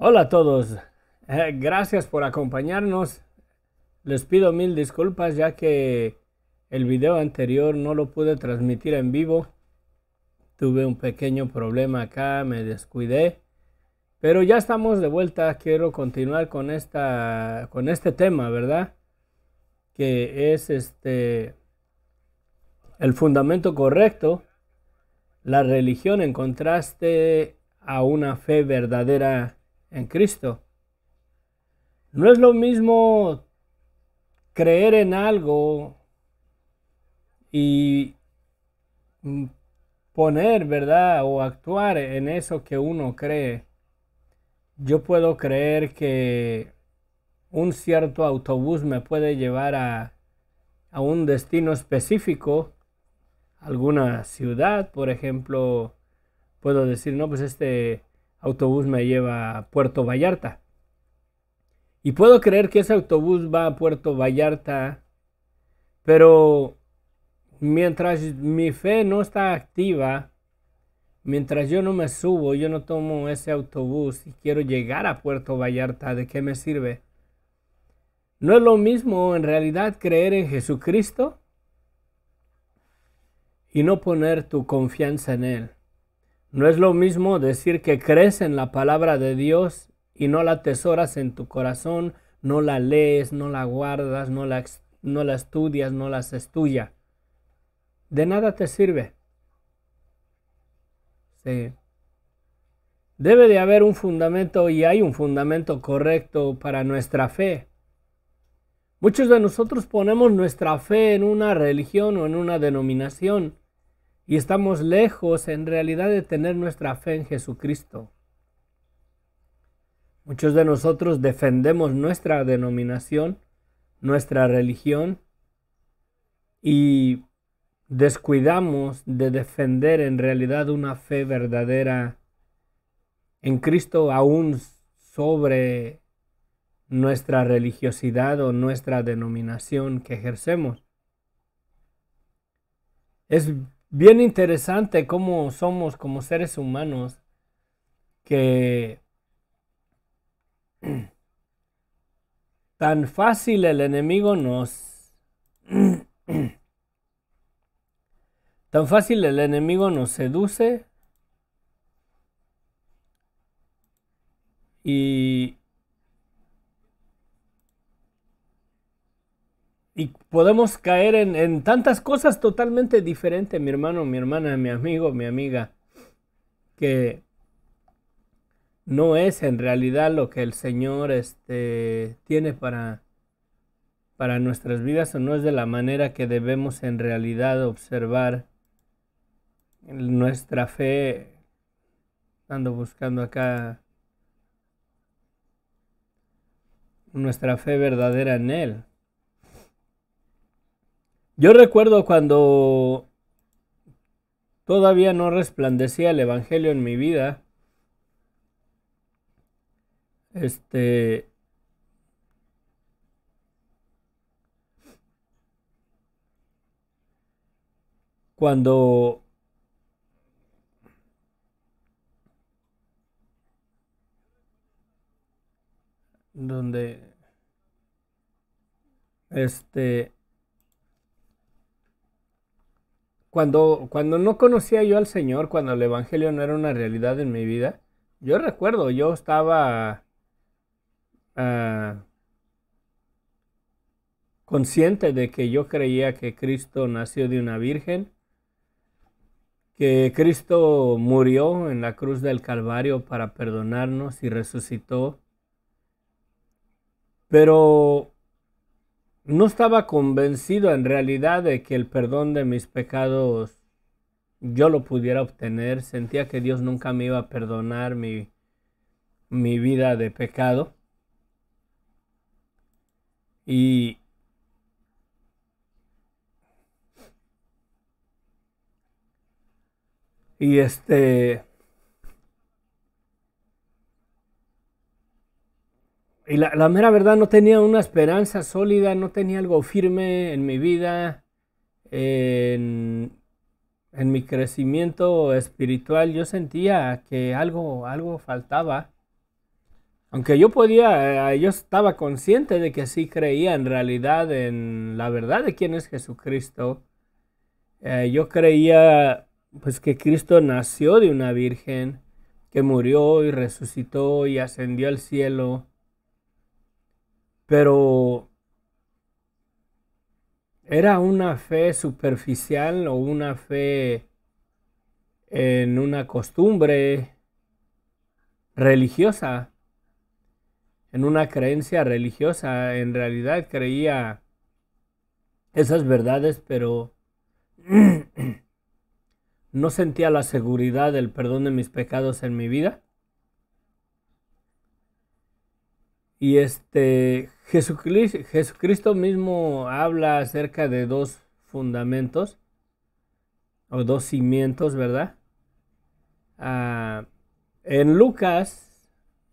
Hola a todos, eh, gracias por acompañarnos. Les pido mil disculpas ya que el video anterior no lo pude transmitir en vivo. Tuve un pequeño problema acá, me descuidé. Pero ya estamos de vuelta, quiero continuar con, esta, con este tema, ¿verdad? Que es este, el fundamento correcto, la religión en contraste a una fe verdadera en Cristo. No es lo mismo creer en algo y poner, ¿verdad? O actuar en eso que uno cree. Yo puedo creer que un cierto autobús me puede llevar a, a un destino específico, alguna ciudad, por ejemplo. Puedo decir, no, pues este autobús me lleva a Puerto Vallarta. Y puedo creer que ese autobús va a Puerto Vallarta, pero mientras mi fe no está activa, mientras yo no me subo, yo no tomo ese autobús y quiero llegar a Puerto Vallarta, ¿de qué me sirve? No es lo mismo en realidad creer en Jesucristo y no poner tu confianza en Él. No es lo mismo decir que crees en la palabra de Dios y no la atesoras en tu corazón, no la lees, no la guardas, no la, no la estudias, no las estudia. De nada te sirve. Debe de haber un fundamento y hay un fundamento correcto para nuestra fe. Muchos de nosotros ponemos nuestra fe en una religión o en una denominación y estamos lejos en realidad de tener nuestra fe en Jesucristo. Muchos de nosotros defendemos nuestra denominación, nuestra religión y descuidamos de defender en realidad una fe verdadera en Cristo aún sobre nuestra religiosidad o nuestra denominación que ejercemos. Es bien interesante cómo somos como seres humanos que tan fácil el enemigo nos tan fácil el enemigo nos seduce y y podemos caer en, tantas cosas totalmente diferentes, mi hermano, mi hermana, mi amigo, mi amiga, que no es en realidad lo que el Señor este, tiene para, para nuestras vidas o no es de la manera que debemos en realidad observar nuestra fe. Ando buscando acá nuestra fe verdadera en Él. Yo recuerdo cuando todavía no resplandecía el Evangelio en mi vida. Este... Cuando... Donde... Este... Cuando, no conocía yo al Señor, cuando el Evangelio no era una realidad en mi vida, yo recuerdo, yo estaba ah, consciente de que yo creía que Cristo nació de una virgen, que Cristo murió en la cruz del Calvario para perdonarnos y resucitó. Pero no estaba convencido en realidad de que el perdón de mis pecados yo lo pudiera obtener. Sentía que Dios nunca me iba a perdonar mi, mi vida de pecado. Y y este y la, mera verdad no tenía una esperanza sólida, no tenía algo firme en mi vida, en, mi crecimiento espiritual. Yo sentía que algo, algo faltaba. Aunque yo podía, eh, yo estaba consciente de que sí creía en realidad en la verdad de quién es Jesucristo. Eh, yo creía pues que Cristo nació de una virgen, que murió y resucitó y ascendió al cielo pero era una fe superficial o una fe en una costumbre religiosa, en una creencia religiosa. En realidad creía esas verdades, pero no sentía la seguridad del perdón de mis pecados en mi vida. Y este Jesucristo, mismo habla acerca de dos fundamentos o dos cimientos, ¿verdad? Ah, en Lucas,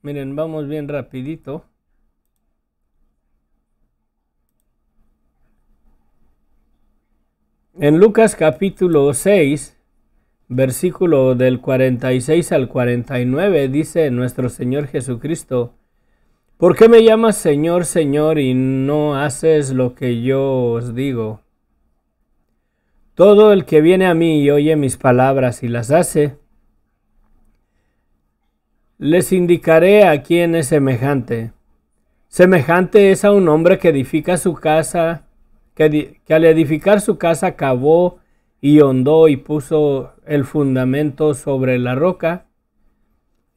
miren, vamos bien rapidito. En Lucas capítulo 6, versículo del 46 al 49, dice nuestro Señor Jesucristo, ¿Por qué me llamas Señor, Señor y no haces lo que yo os digo? Todo el que viene a mí y oye mis palabras y las hace, les indicaré a quién es semejante. Semejante es a un hombre que edifica su casa, que, que, al edificar su casa cavó y hondó y puso el fundamento sobre la roca.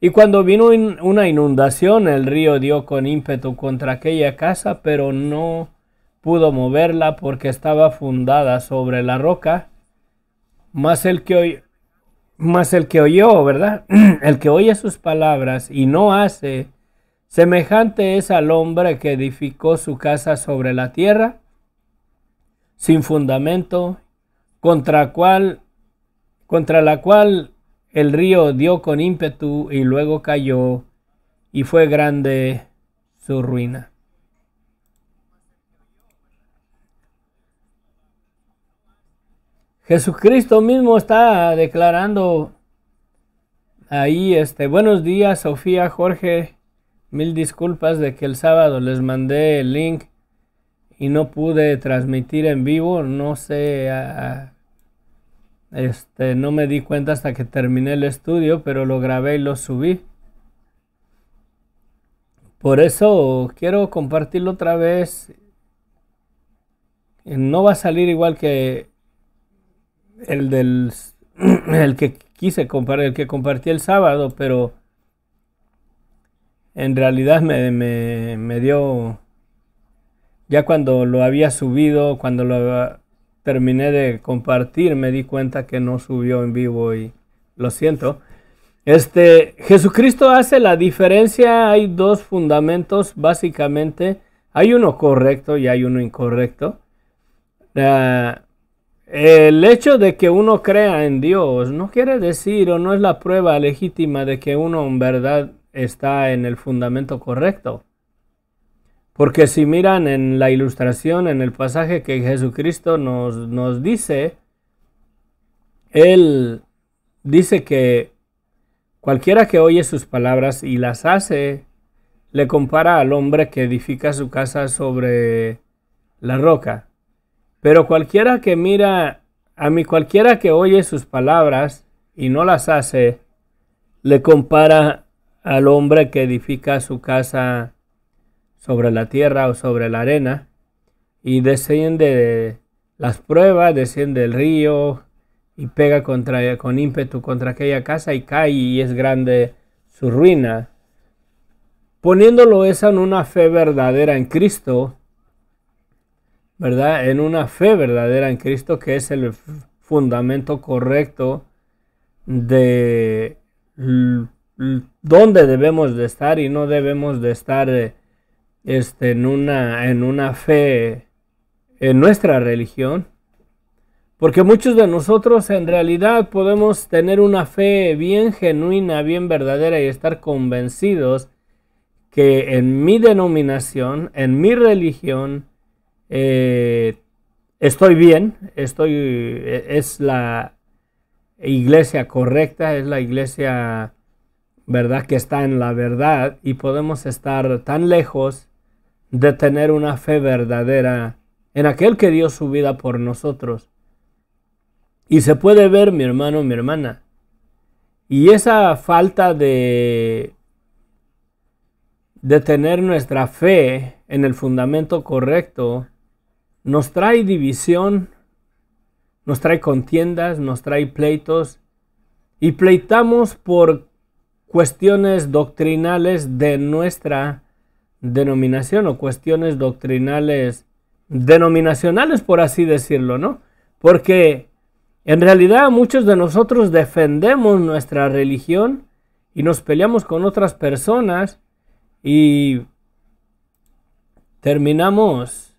Y cuando vino una inundación, el río dio con ímpetu contra aquella casa, pero no pudo moverla porque estaba fundada sobre la roca. Más el que oyó, más el que oyó, ¿verdad? El que oye sus palabras y no hace, semejante es al hombre que edificó su casa sobre la tierra, sin fundamento, contra cual contra la cual el río dio con ímpetu y luego cayó y fue grande su ruina. Jesucristo mismo está declarando ahí, este, buenos días Sofía, Jorge, mil disculpas de que el sábado les mandé el link y no pude transmitir en vivo, no sé a, este, no me di cuenta hasta que terminé el estudio, pero lo grabé y lo subí. Por eso quiero compartirlo otra vez. Eh, no va a salir igual que el del el que quise compartir, el que compartí el sábado, pero en realidad me, me, me dio ya cuando lo había subido, cuando lo había terminé de compartir, me di cuenta que no subió en vivo y lo siento. Este, Jesucristo hace la diferencia, hay dos fundamentos básicamente, hay uno correcto y hay uno incorrecto. Ah, el hecho de que uno crea en Dios no quiere decir o no es la prueba legítima de que uno en verdad está en el fundamento correcto. Porque si miran en la ilustración, en el pasaje que Jesucristo nos, nos dice, Él dice que cualquiera que oye sus palabras y las hace, le compara al hombre que edifica su casa sobre la roca. Pero cualquiera que mira, a mí cualquiera que oye sus palabras y no las hace, le compara al hombre que edifica su casa sobre la tierra o sobre la arena y desciende las pruebas, desciende el río y pega contra, con ímpetu contra aquella casa y cae y es grande su ruina. Poniéndolo esa en una fe verdadera en Cristo, ¿verdad? En una fe verdadera en Cristo que es el fundamento correcto de dónde debemos de estar y no debemos de estar eh, este, en, una, en una fe, en nuestra religión. Porque muchos de nosotros en realidad podemos tener una fe bien genuina, bien verdadera y estar convencidos que en mi denominación, en mi religión, eh, estoy bien, estoy, e, es la iglesia correcta, es la iglesia, ¿verdad?, que está en la verdad y podemos estar tan lejos de tener una fe verdadera en aquel que dio su vida por nosotros. Y se puede ver, mi hermano, mi hermana. Y esa falta de, de tener nuestra fe en el fundamento correcto nos trae división, nos trae contiendas, nos trae pleitos y pleitamos por cuestiones doctrinales de nuestra denominación o cuestiones doctrinales denominacionales, por así decirlo, ¿no? Porque en realidad muchos de nosotros defendemos nuestra religión y nos peleamos con otras personas y terminamos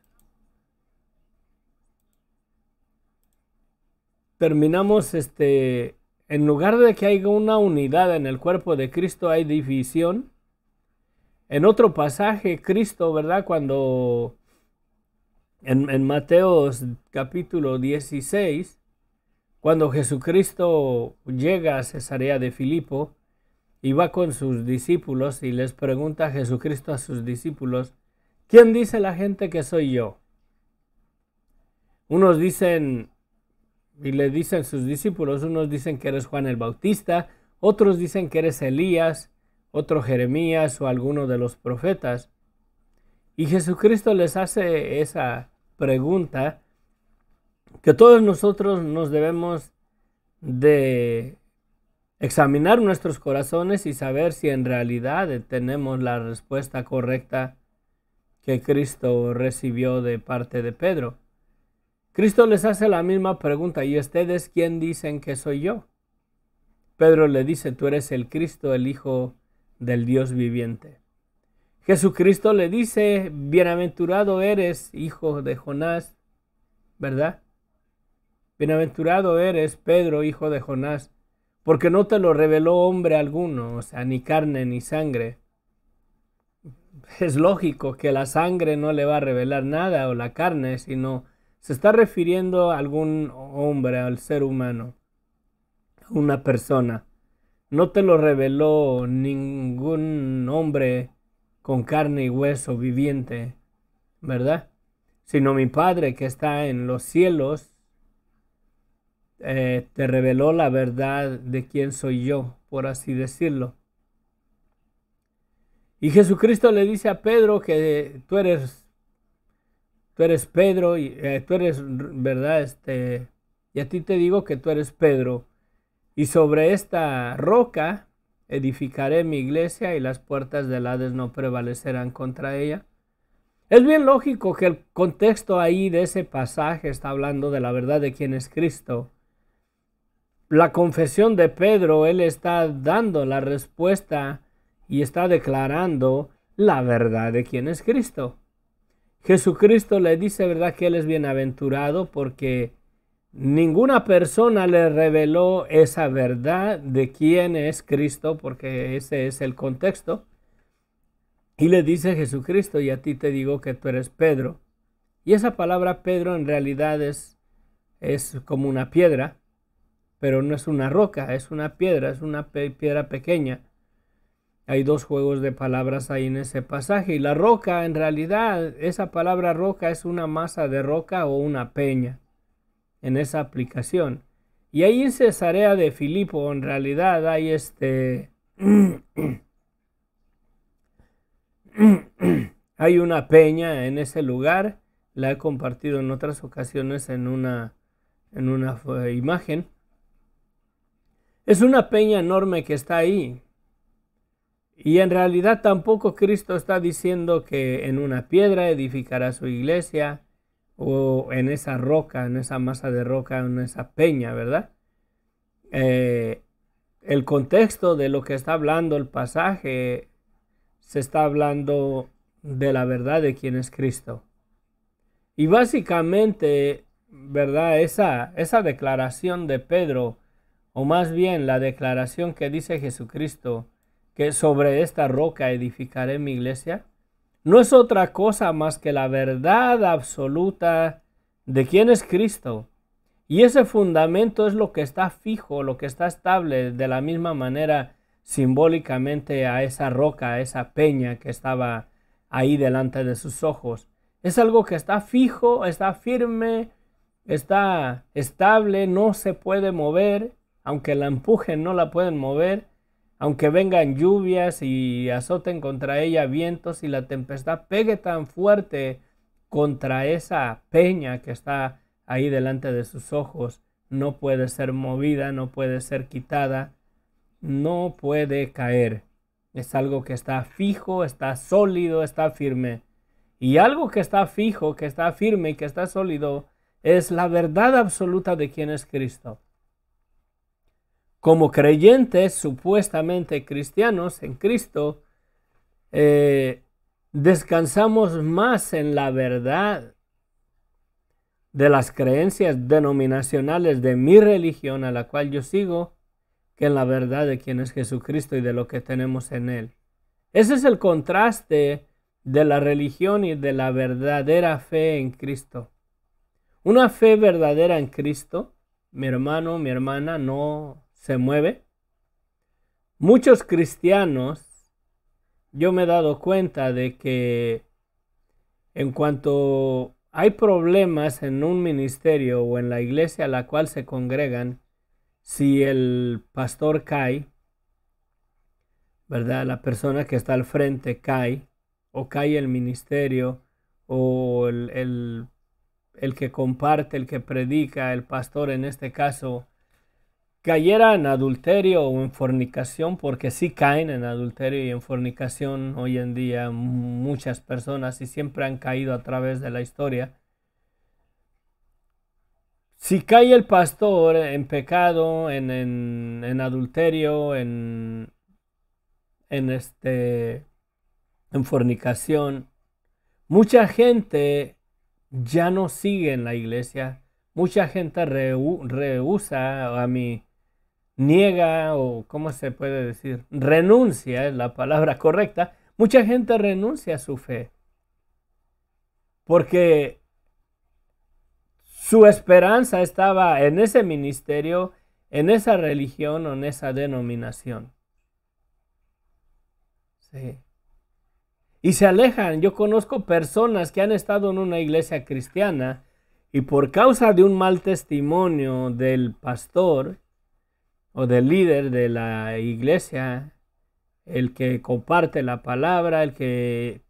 terminamos este en lugar de que haya una unidad en el cuerpo de Cristo hay división en otro pasaje, Cristo, ¿verdad? Cuando en, Mateos Mateo capítulo 16, cuando Jesucristo llega a Cesarea de Filipo y va con sus discípulos y les pregunta a Jesucristo a sus discípulos, ¿quién dice la gente que soy yo? Unos dicen, y le dicen sus discípulos, unos dicen que eres Juan el Bautista, otros dicen que eres Elías, otro Jeremías o alguno de los profetas. Y Jesucristo les hace esa pregunta que todos nosotros nos debemos de examinar nuestros corazones y saber si en realidad tenemos la respuesta correcta que Cristo recibió de parte de Pedro. Cristo les hace la misma pregunta, ¿y ustedes quién dicen que soy yo? Pedro le dice, tú eres el Cristo, el Hijo del Dios viviente. Jesucristo le dice, bienaventurado eres, hijo de Jonás, ¿verdad? Bienaventurado eres, Pedro, hijo de Jonás, porque no te lo reveló hombre alguno, o sea, ni carne ni sangre. Es lógico que la sangre no le va a revelar nada o la carne, sino se está refiriendo a algún hombre, al ser humano, a una persona no te lo reveló ningún hombre con carne y hueso viviente, ¿verdad? Sino mi Padre que está en los cielos eh, te reveló la verdad de quién soy yo, por así decirlo. Y Jesucristo le dice a Pedro que tú eres, tú eres Pedro, y, eh, tú eres, ¿verdad? Este, y a ti te digo que tú eres Pedro y sobre esta roca edificaré mi iglesia y las puertas del Hades no prevalecerán contra ella. Es bien lógico que el contexto ahí de ese pasaje está hablando de la verdad de quién es Cristo. La confesión de Pedro, él está dando la respuesta y está declarando la verdad de quién es Cristo. Jesucristo le dice, ¿verdad?, que él es bienaventurado porque Ninguna persona le reveló esa verdad de quién es Cristo, porque ese es el contexto. Y le dice Jesucristo, y a ti te digo que tú eres Pedro. Y esa palabra Pedro en realidad es, es como una piedra, pero no es una roca, es una piedra, es una piedra pequeña. Hay dos juegos de palabras ahí en ese pasaje. Y la roca, en realidad, esa palabra roca es una masa de roca o una peña en esa aplicación. Y ahí en Cesarea de Filipo en realidad hay este... hay una peña en ese lugar, la he compartido en otras ocasiones en una, en una eh, imagen. Es una peña enorme que está ahí. Y en realidad tampoco Cristo está diciendo que en una piedra edificará su iglesia, o en esa roca, en esa masa de roca, en esa peña, ¿verdad? Eh, el contexto de lo que está hablando el pasaje, se está hablando de la verdad de quién es Cristo. Y básicamente, ¿verdad? Esa, esa declaración de Pedro, o más bien la declaración que dice Jesucristo, que sobre esta roca edificaré mi iglesia, no es otra cosa más que la verdad absoluta de quién es Cristo. Y ese fundamento es lo que está fijo, lo que está estable, de la misma manera simbólicamente a esa roca, a esa peña que estaba ahí delante de sus ojos. Es algo que está fijo, está firme, está estable, no se puede mover, aunque la empujen no la pueden mover aunque vengan lluvias y azoten contra ella vientos y la tempestad pegue tan fuerte contra esa peña que está ahí delante de sus ojos, no puede ser movida, no puede ser quitada, no puede caer. Es algo que está fijo, está sólido, está firme. Y algo que está fijo, que está firme y que está sólido es la verdad absoluta de quién es Cristo como creyentes supuestamente cristianos en Cristo, eh, descansamos más en la verdad de las creencias denominacionales de mi religión a la cual yo sigo, que en la verdad de quién es Jesucristo y de lo que tenemos en Él. Ese es el contraste de la religión y de la verdadera fe en Cristo. Una fe verdadera en Cristo, mi hermano, mi hermana, no se mueve. Muchos cristianos, yo me he dado cuenta de que en cuanto hay problemas en un ministerio o en la iglesia a la cual se congregan, si el pastor cae, ¿verdad? La persona que está al frente cae, o cae el ministerio, o el, el, el que comparte, el que predica, el pastor en este caso, cayera en adulterio o en fornicación, porque sí caen en adulterio y en fornicación hoy en día muchas personas y siempre han caído a través de la historia. Si cae el pastor en pecado, en, adulterio, en, en, este, en fornicación, mucha gente ya no sigue en la iglesia, mucha gente rehúsa a mí niega o, ¿cómo se puede decir? Renuncia, es la palabra correcta. Mucha gente renuncia a su fe porque su esperanza estaba en ese ministerio, en esa religión o en esa denominación. Sí. Y se alejan. Yo conozco personas que han estado en una iglesia cristiana y por causa de un mal testimonio del pastor, del líder de la iglesia, el que comparte la palabra, el que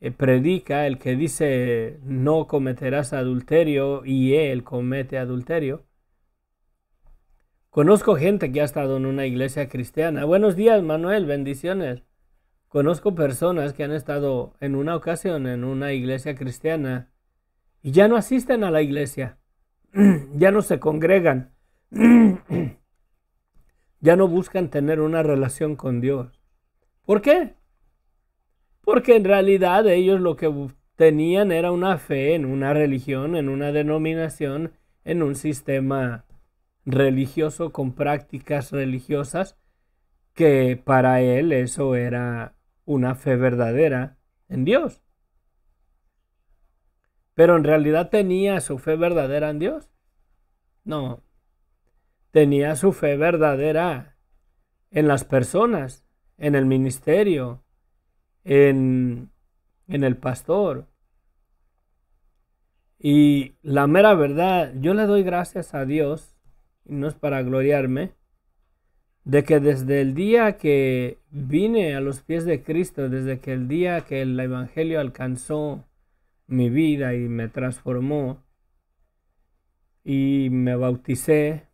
eh, predica, el que dice no cometerás adulterio y él comete adulterio. Conozco gente que ha estado en una iglesia cristiana. Buenos días, Manuel, bendiciones. Conozco personas que han estado en una ocasión en una iglesia cristiana y ya no asisten a la iglesia, ya no se congregan. ya no buscan tener una relación con Dios. ¿Por qué? Porque en realidad ellos lo que tenían era una fe en una religión, en una denominación, en un sistema religioso con prácticas religiosas, que para él eso era una fe verdadera en Dios. Pero en realidad tenía su fe verdadera en Dios. No, tenía su fe verdadera en las personas, en el ministerio, en, en el pastor. Y la mera verdad, yo le doy gracias a Dios, y no es para gloriarme, de que desde el día que vine a los pies de Cristo, desde que el día que el Evangelio alcanzó mi vida y me transformó y me bauticé,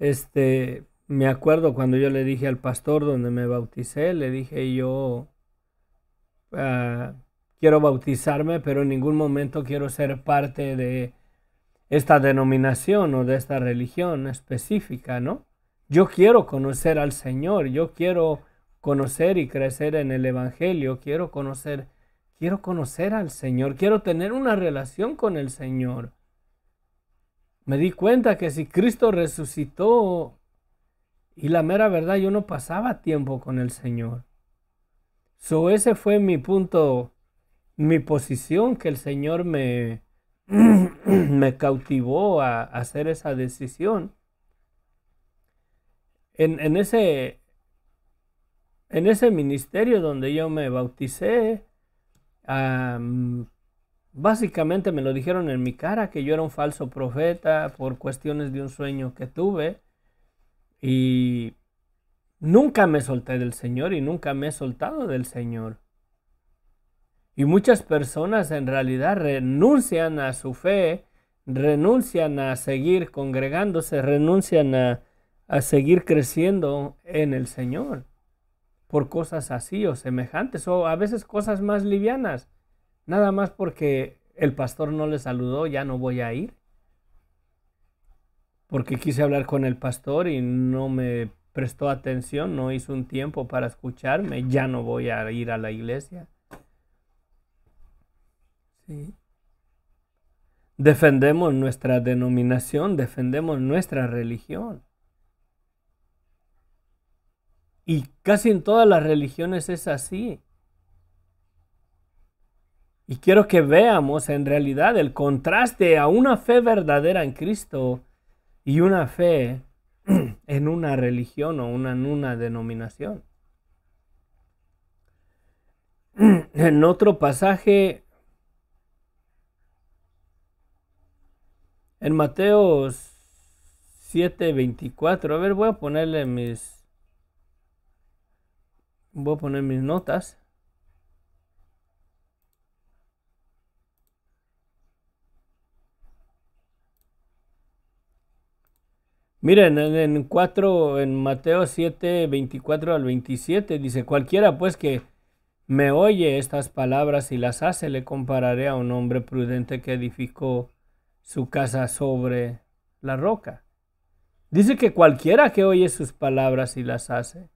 este, me acuerdo cuando yo le dije al pastor donde me bauticé, le dije yo ah, quiero bautizarme, pero en ningún momento quiero ser parte de esta denominación o de esta religión específica, ¿no? Yo quiero conocer al Señor, yo quiero conocer y crecer en el Evangelio, quiero conocer, quiero conocer al Señor, quiero tener una relación con el Señor me di cuenta que si Cristo resucitó y la mera verdad, yo no pasaba tiempo con el Señor. So, ese fue mi punto, mi posición que el Señor me, me cautivó a, hacer esa decisión. En, ese, en ese ministerio donde yo me bauticé, Básicamente me lo dijeron en mi cara que yo era un falso profeta por cuestiones de un sueño que tuve y nunca me solté del Señor y nunca me he soltado del Señor. Y muchas personas en realidad renuncian a su fe, renuncian a seguir congregándose, renuncian a, a, seguir creciendo en el Señor por cosas así o semejantes o a veces cosas más livianas. Nada más porque el pastor no le saludó, ya no voy a ir. Porque quise hablar con el pastor y no me prestó atención, no hizo un tiempo para escucharme, ya no voy a ir a la iglesia. Sí. Defendemos nuestra denominación, defendemos nuestra religión. Y casi en todas las religiones es así. Y quiero que veamos en realidad el contraste a una fe verdadera en Cristo y una fe en una religión o en una denominación. En otro pasaje, en Mateo 7:24, a ver, voy a ponerle mis, voy a poner mis notas. Miren, en, 4, en Mateo 7, 24 al 27, dice, cualquiera pues que me oye estas palabras y las hace, le compararé a un hombre prudente que edificó su casa sobre la roca. Dice que cualquiera que oye sus palabras y las hace.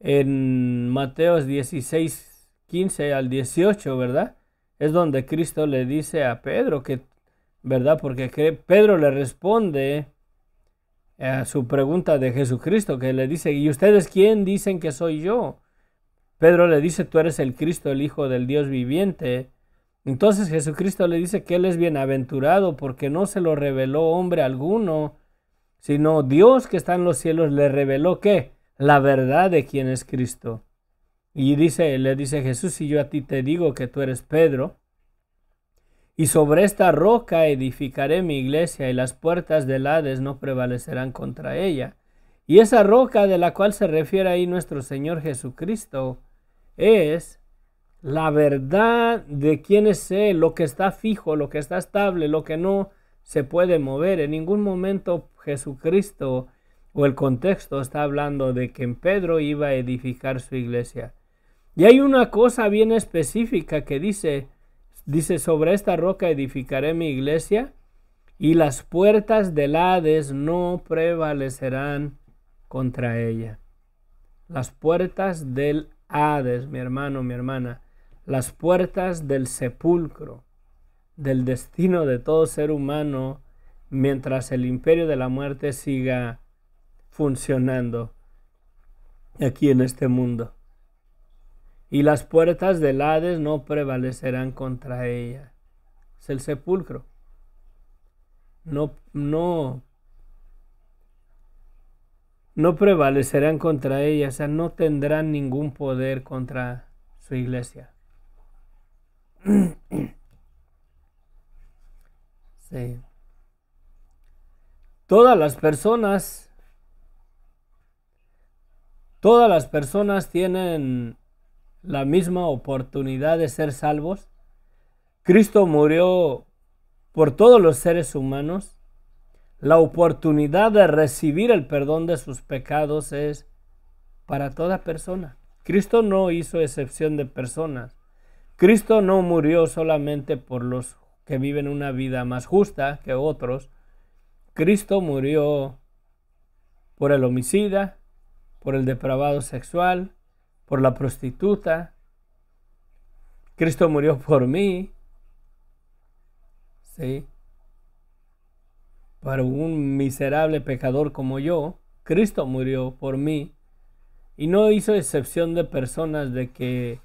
En Mateo 16, 15 al 18, ¿verdad? Es donde Cristo le dice a Pedro que, ¿verdad? Porque Pedro le responde su pregunta de Jesucristo, que le dice, ¿y ustedes quién dicen que soy yo? Pedro le dice, tú eres el Cristo, el Hijo del Dios viviente. Entonces Jesucristo le dice que él es bienaventurado porque no se lo reveló hombre alguno, sino Dios que está en los cielos le reveló que la verdad de quién es Cristo. Y dice, le dice Jesús, si yo a ti te digo que tú eres Pedro, y sobre esta roca edificaré mi iglesia y las puertas del Hades no prevalecerán contra ella. Y esa roca de la cual se refiere ahí nuestro Señor Jesucristo es la verdad de quién es Él, lo que está fijo, lo que está estable, lo que no se puede mover. En ningún momento Jesucristo o el contexto está hablando de que en Pedro iba a edificar su iglesia. Y hay una cosa bien específica que dice, Dice, sobre esta roca edificaré mi iglesia y las puertas del Hades no prevalecerán contra ella. Las puertas del Hades, mi hermano, mi hermana, las puertas del sepulcro, del destino de todo ser humano, mientras el imperio de la muerte siga funcionando aquí en este mundo y las puertas del Hades no prevalecerán contra ella. Es el sepulcro. No, no, no prevalecerán contra ella, o sea, no tendrán ningún poder contra su iglesia. Sí. Todas las personas, todas las personas tienen la misma oportunidad de ser salvos. Cristo murió por todos los seres humanos. La oportunidad de recibir el perdón de sus pecados es para toda persona. Cristo no hizo excepción de personas. Cristo no murió solamente por los que viven una vida más justa que otros. Cristo murió por el homicida, por el depravado sexual, por la prostituta. Cristo murió por mí. ¿Sí? Para un miserable pecador como yo, Cristo murió por mí. Y no hizo excepción de personas de que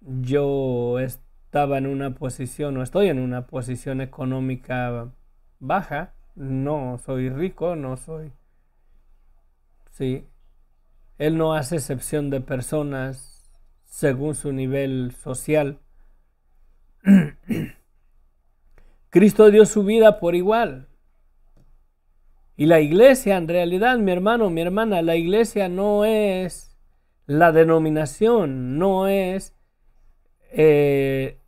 yo estaba en una posición o estoy en una posición económica baja. No soy rico, no soy. Sí, él no hace excepción de personas según su nivel social. Cristo dio su vida por igual. Y la iglesia, en realidad, mi hermano, mi hermana, la iglesia no es la denominación, no es eh,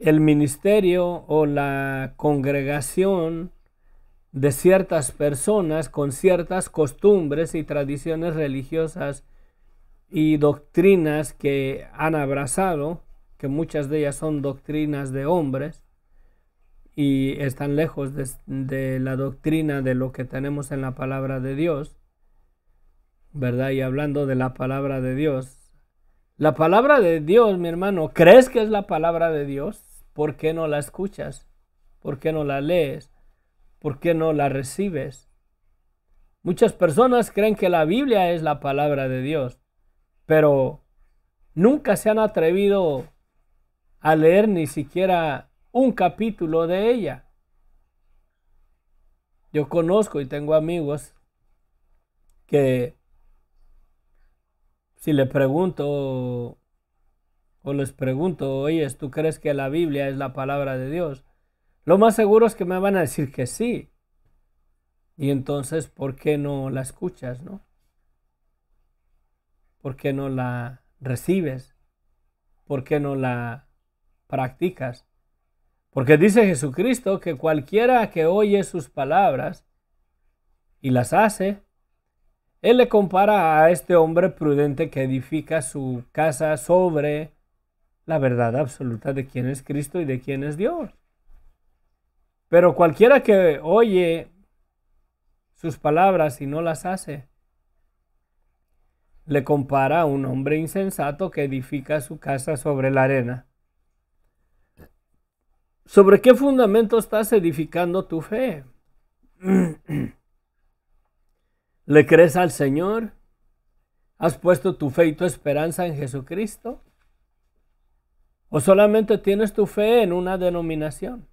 el ministerio o la congregación de ciertas personas con ciertas costumbres y tradiciones religiosas y doctrinas que han abrazado, que muchas de ellas son doctrinas de hombres y están lejos de, la doctrina de lo que tenemos en la palabra de Dios, ¿verdad? Y hablando de la palabra de Dios, la palabra de Dios, mi hermano, ¿crees que es la palabra de Dios? ¿Por qué no la escuchas? ¿Por qué no la lees? ¿por qué no la recibes? Muchas personas creen que la Biblia es la palabra de Dios, pero nunca se han atrevido a leer ni siquiera un capítulo de ella. Yo conozco y tengo amigos que si le pregunto o les pregunto, oye, ¿tú crees que la Biblia es la palabra de Dios? Lo más seguro es que me van a decir que sí. Y entonces, ¿por qué no la escuchas, no? ¿Por qué no la recibes? ¿Por qué no la practicas? Porque dice Jesucristo que cualquiera que oye sus palabras y las hace, él le compara a este hombre prudente que edifica su casa sobre la verdad absoluta de quién es Cristo y de quién es Dios. Pero cualquiera que oye sus palabras y no las hace, le compara a un hombre insensato que edifica su casa sobre la arena. ¿Sobre qué fundamento estás edificando tu fe? ¿Le crees al Señor? ¿Has puesto tu fe y tu esperanza en Jesucristo? ¿O solamente tienes tu fe en una denominación?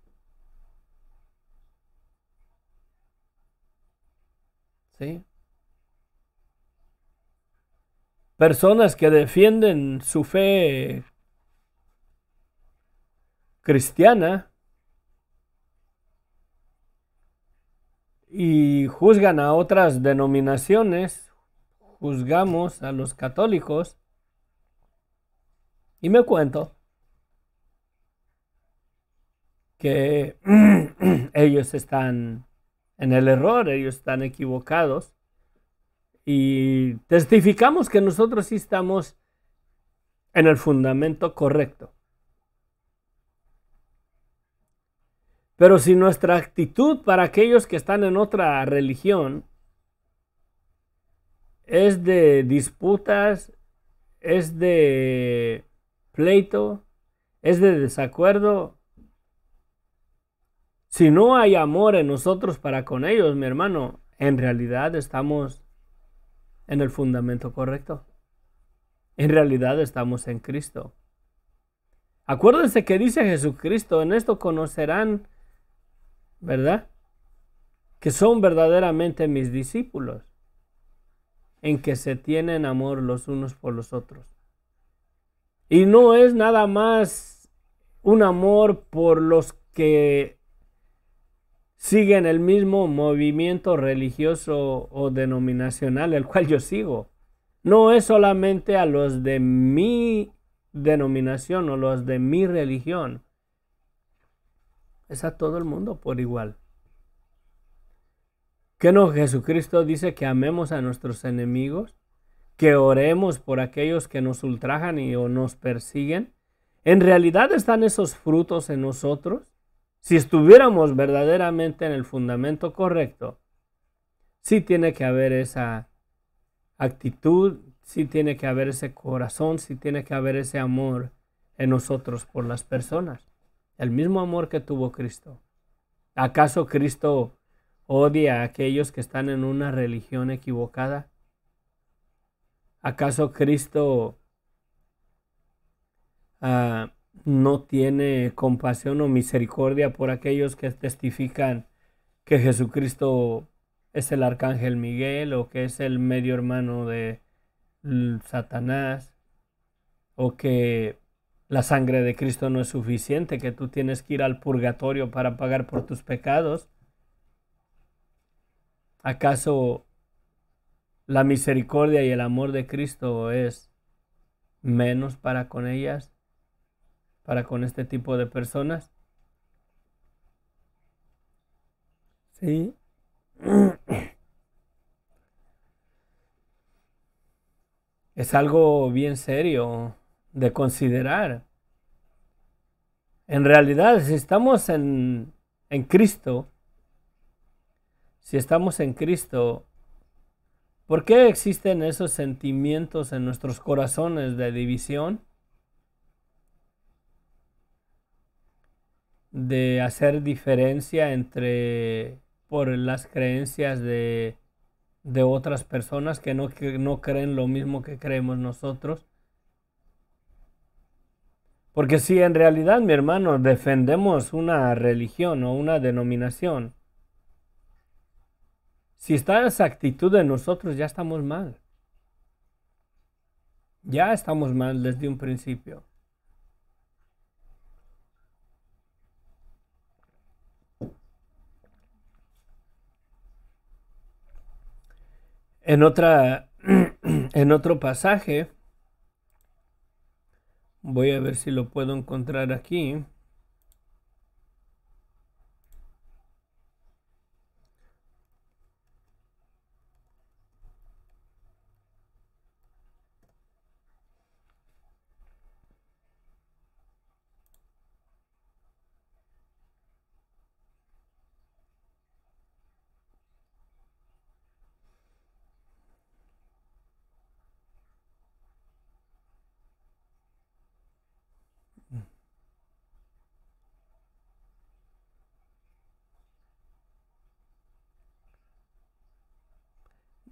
Personas que defienden su fe cristiana y juzgan a otras denominaciones, juzgamos a los católicos y me cuento que ellos están en el error, ellos están equivocados. Y testificamos que nosotros sí estamos en el fundamento correcto. Pero si nuestra actitud para aquellos que están en otra religión es de disputas, es de pleito, es de desacuerdo, si no hay amor en nosotros para con ellos, mi hermano, en realidad estamos en el fundamento correcto. En realidad estamos en Cristo. Acuérdense que dice Jesucristo, en esto conocerán, ¿verdad? Que son verdaderamente mis discípulos, en que se tienen amor los unos por los otros. Y no es nada más un amor por los que siguen el mismo movimiento religioso o denominacional el cual yo sigo. No es solamente a los de mi denominación o los de mi religión. Es a todo el mundo por igual. ¿Que no Jesucristo dice que amemos a nuestros enemigos? ¿Que oremos por aquellos que nos ultrajan y o nos persiguen? ¿En realidad están esos frutos en nosotros? Si estuviéramos verdaderamente en el fundamento correcto, sí tiene que haber esa actitud, sí tiene que haber ese corazón, sí tiene que haber ese amor en nosotros por las personas. El mismo amor que tuvo Cristo. ¿Acaso Cristo odia a aquellos que están en una religión equivocada? ¿Acaso Cristo ah, no tiene compasión o misericordia por aquellos que testifican que Jesucristo es el arcángel Miguel o que es el medio hermano de Satanás o que la sangre de Cristo no es suficiente, que tú tienes que ir al purgatorio para pagar por tus pecados. ¿Acaso la misericordia y el amor de Cristo es menos para con ellas? para con este tipo de personas. Sí. Es algo bien serio de considerar. En realidad, si estamos en, en Cristo, si estamos en Cristo, ¿por qué existen esos sentimientos en nuestros corazones de división? de hacer diferencia entre por las creencias de, de otras personas que no, que no creen lo mismo que creemos nosotros. Porque si en realidad, mi hermano, defendemos una religión o una denominación, si está esa actitud de nosotros, ya estamos mal. Ya estamos mal desde un principio. En, otra, en otro pasaje, voy a ver si lo puedo encontrar aquí.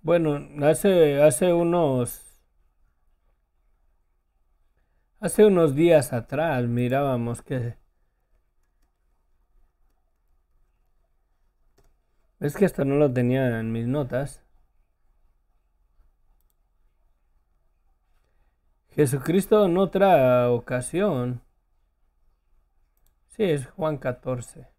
Bueno, hace, hace unos Hace unos días atrás mirábamos que... Es que esto no lo tenía en mis notas. Jesucristo en otra ocasión. Sí, es Juan 14.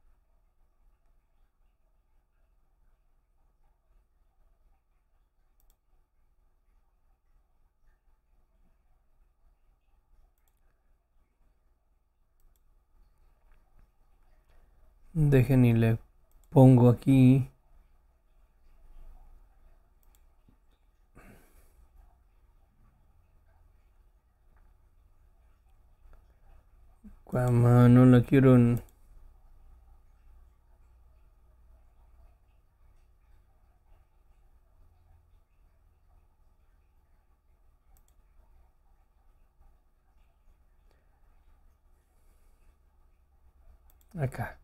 Dejen y le pongo aquí. no la quiero acá.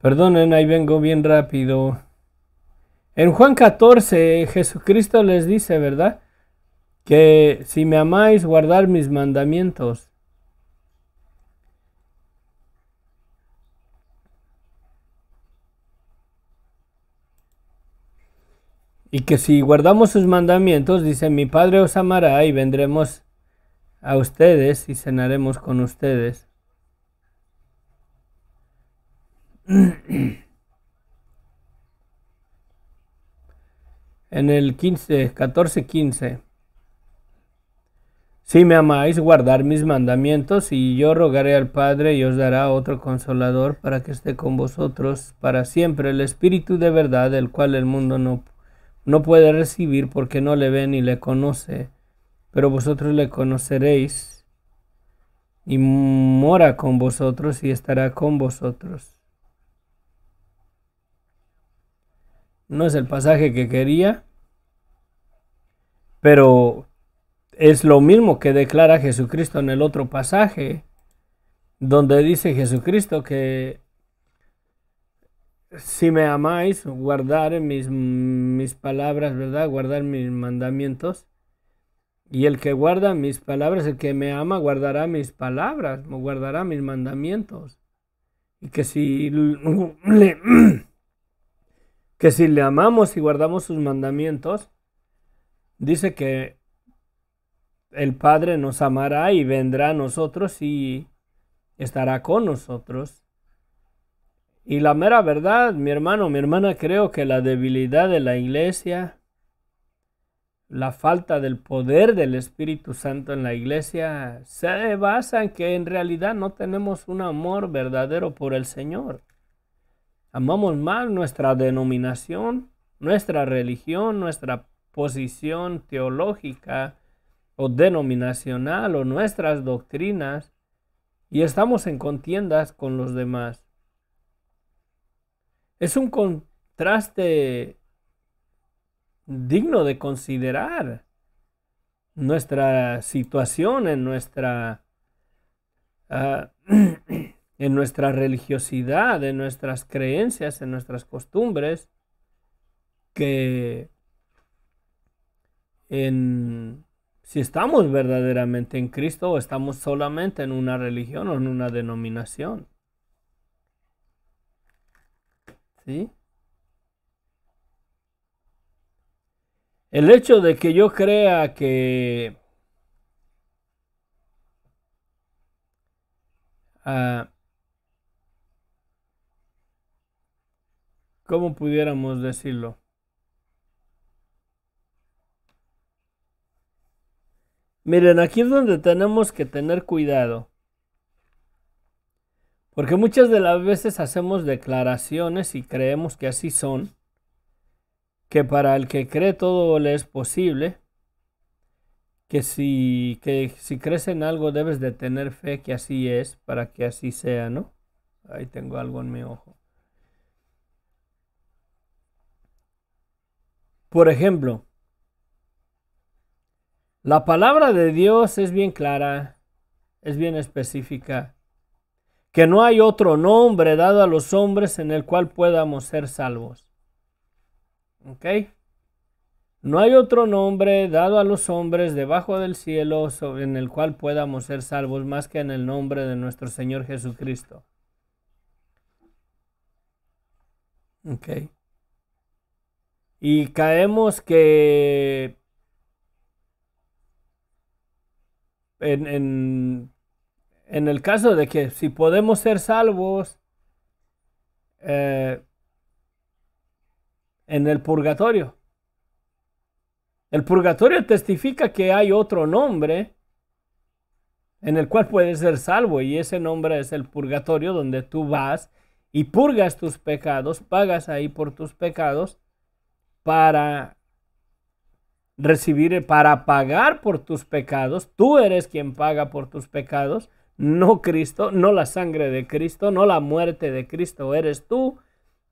Perdonen, ahí vengo bien rápido. En Juan 14, Jesucristo les dice, ¿verdad? Que si me amáis, guardar mis mandamientos. Y que si guardamos sus mandamientos, dice, mi Padre os amará y vendremos a ustedes y cenaremos con ustedes. en el 15, 14, 15. Si me amáis, guardar mis mandamientos, y yo rogaré al Padre, y os dará otro consolador para que esté con vosotros para siempre, el Espíritu de verdad, el cual el mundo no, no puede recibir porque no le ve ni le conoce, pero vosotros le conoceréis, y mora con vosotros y estará con vosotros. No es el pasaje que quería, pero es lo mismo que declara Jesucristo en el otro pasaje, donde dice Jesucristo que si me amáis, guardar mis, mis palabras, ¿verdad? Guardar mis mandamientos. Y el que guarda mis palabras, el que me ama, guardará mis palabras, guardará mis mandamientos. Y que si le, que si le amamos y guardamos sus mandamientos, dice que el Padre nos amará y vendrá a nosotros y estará con nosotros. Y la mera verdad, mi hermano, mi hermana, creo que la debilidad de la iglesia, la falta del poder del Espíritu Santo en la iglesia, se basa en que en realidad no tenemos un amor verdadero por el Señor. Amamos mal nuestra denominación, nuestra religión, nuestra posición teológica o denominacional o nuestras doctrinas y estamos en contiendas con los demás. Es un contraste digno de considerar nuestra situación en nuestra ah, en nuestra religiosidad, en nuestras creencias, en nuestras costumbres, que en, si estamos verdaderamente en Cristo o estamos solamente en una religión o en una denominación. ¿Sí? El hecho de que yo crea que ah, ¿Cómo pudiéramos decirlo? Miren, aquí es donde tenemos que tener cuidado. Porque muchas de las veces hacemos declaraciones y creemos que así son, que para el que cree todo le es posible, que si, que si crees en algo debes de tener fe que así es, para que así sea, ¿no? Ahí tengo algo en mi ojo. Por ejemplo, la palabra de Dios es bien clara, es bien específica, que no hay otro nombre dado a los hombres en el cual podamos ser salvos. ¿Ok? No hay otro nombre dado a los hombres debajo del cielo en el cual podamos ser salvos más que en el nombre de nuestro Señor Jesucristo. ¿Ok? Y caemos que en, el caso de que si podemos ser salvos eh, en el purgatorio. El purgatorio testifica que hay otro nombre en el cual puedes ser salvo y ese nombre es el purgatorio donde tú vas y purgas tus pecados, pagas ahí por tus pecados para recibir, para pagar por tus pecados. Tú eres quien paga por tus pecados, no Cristo, no la sangre de Cristo, no la muerte de Cristo. Eres tú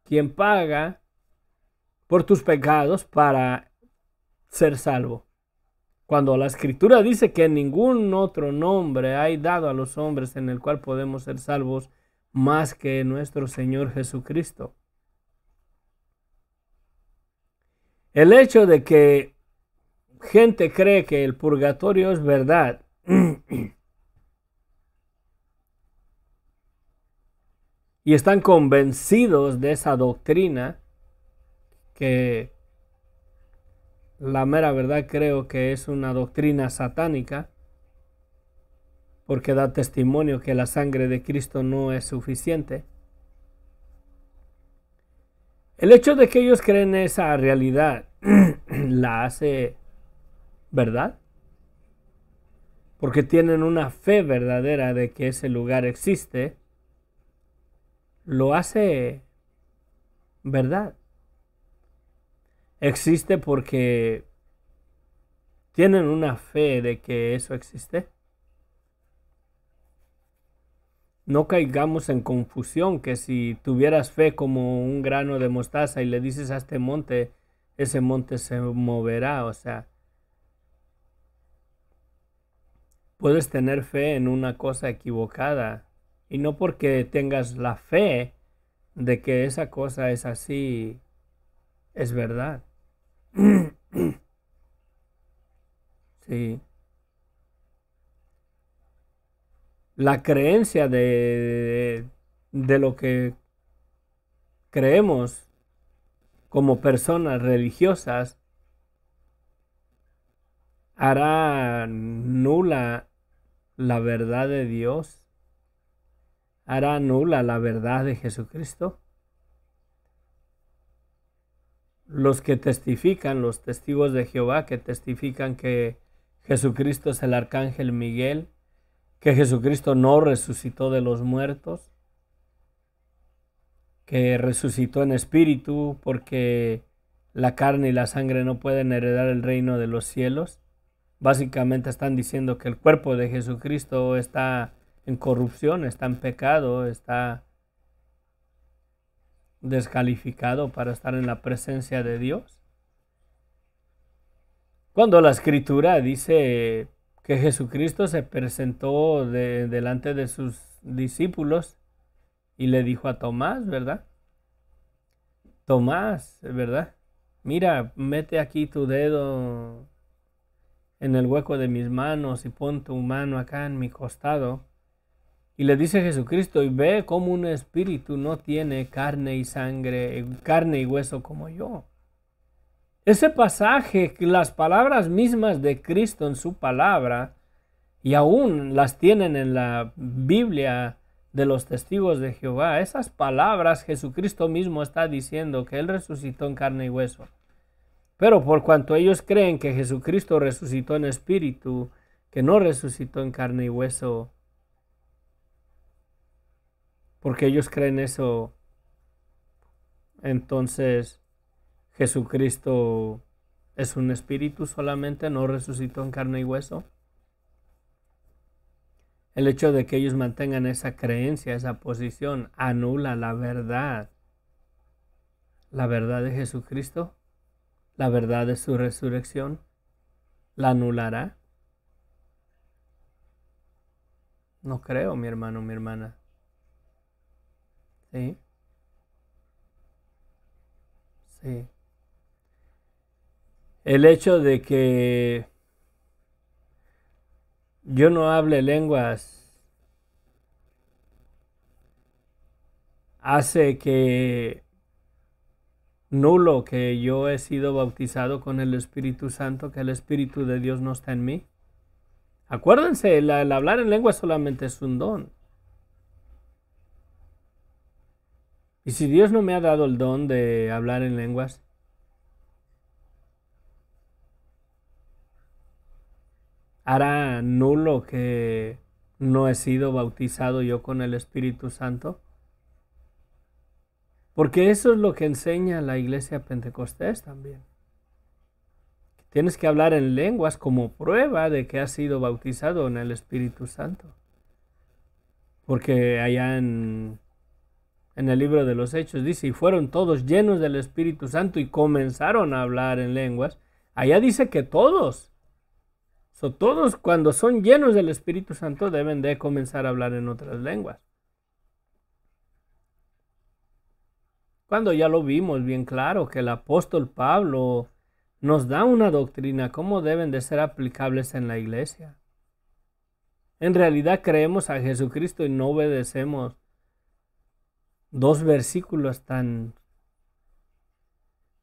quien paga por tus pecados para ser salvo. Cuando la escritura dice que ningún otro nombre hay dado a los hombres en el cual podemos ser salvos más que nuestro Señor Jesucristo. El hecho de que gente cree que el purgatorio es verdad y están convencidos de esa doctrina que la mera verdad creo que es una doctrina satánica porque da testimonio que la sangre de Cristo no es suficiente. El hecho de que ellos creen esa realidad la hace verdad. Porque tienen una fe verdadera de que ese lugar existe. Lo hace verdad. Existe porque tienen una fe de que eso existe. no caigamos en confusión que si tuvieras fe como un grano de mostaza y le dices a este monte, ese monte se moverá, o sea, puedes tener fe en una cosa equivocada y no porque tengas la fe de que esa cosa es así, es verdad. Sí. La creencia de, de lo que creemos como personas religiosas hará nula la verdad de Dios, hará nula la verdad de Jesucristo. Los que testifican, los testigos de Jehová que testifican que Jesucristo es el arcángel Miguel, que Jesucristo no resucitó de los muertos, que resucitó en espíritu, porque la carne y la sangre no pueden heredar el reino de los cielos. Básicamente están diciendo que el cuerpo de Jesucristo está en corrupción, está en pecado, está descalificado para estar en la presencia de Dios. Cuando la escritura dice que Jesucristo se presentó delante de sus discípulos y le dijo a Tomás, ¿verdad? Tomás, ¿verdad? Mira, mete aquí tu dedo en el hueco de mis manos y pon tu mano acá en mi costado. Y le dice Jesucristo, y ve cómo un espíritu no tiene carne y sangre, carne y hueso como yo. Ese pasaje, las palabras mismas de Cristo en su palabra, y aún las tienen en la Biblia de los testigos de Jehová. Esas palabras Jesucristo mismo está diciendo que Él resucitó en carne y hueso. Pero por cuanto ellos creen que Jesucristo resucitó en espíritu, que no resucitó en carne y hueso, porque ellos creen eso, entonces Jesucristo es un espíritu solamente, no resucitó en carne y hueso. El hecho de que ellos mantengan esa creencia, esa posición, anula la verdad. La verdad de Jesucristo, la verdad de su resurrección, la anulará. No creo, mi hermano, mi hermana. ¿Sí? Sí. El hecho de que yo no hable lenguas hace que nulo que yo he sido bautizado con el Espíritu Santo, que el Espíritu de Dios no está en mí. Acuérdense, el, hablar en lenguas solamente es un don. Y si Dios no me ha dado el don de hablar en lenguas, hará nulo que no he sido bautizado yo con el Espíritu Santo? Porque eso es lo que enseña la iglesia pentecostés también. Tienes que hablar en lenguas como prueba de que has sido bautizado en el Espíritu Santo. Porque allá en, el libro de los Hechos dice, y fueron todos llenos del Espíritu Santo y comenzaron a hablar en lenguas. Allá dice que todos, todos cuando son llenos del Espíritu Santo deben de comenzar a hablar en otras lenguas. Cuando ya lo vimos bien claro que el apóstol Pablo nos da una doctrina, cómo deben de ser aplicables en la iglesia. En realidad creemos a Jesucristo y no obedecemos dos versículos tan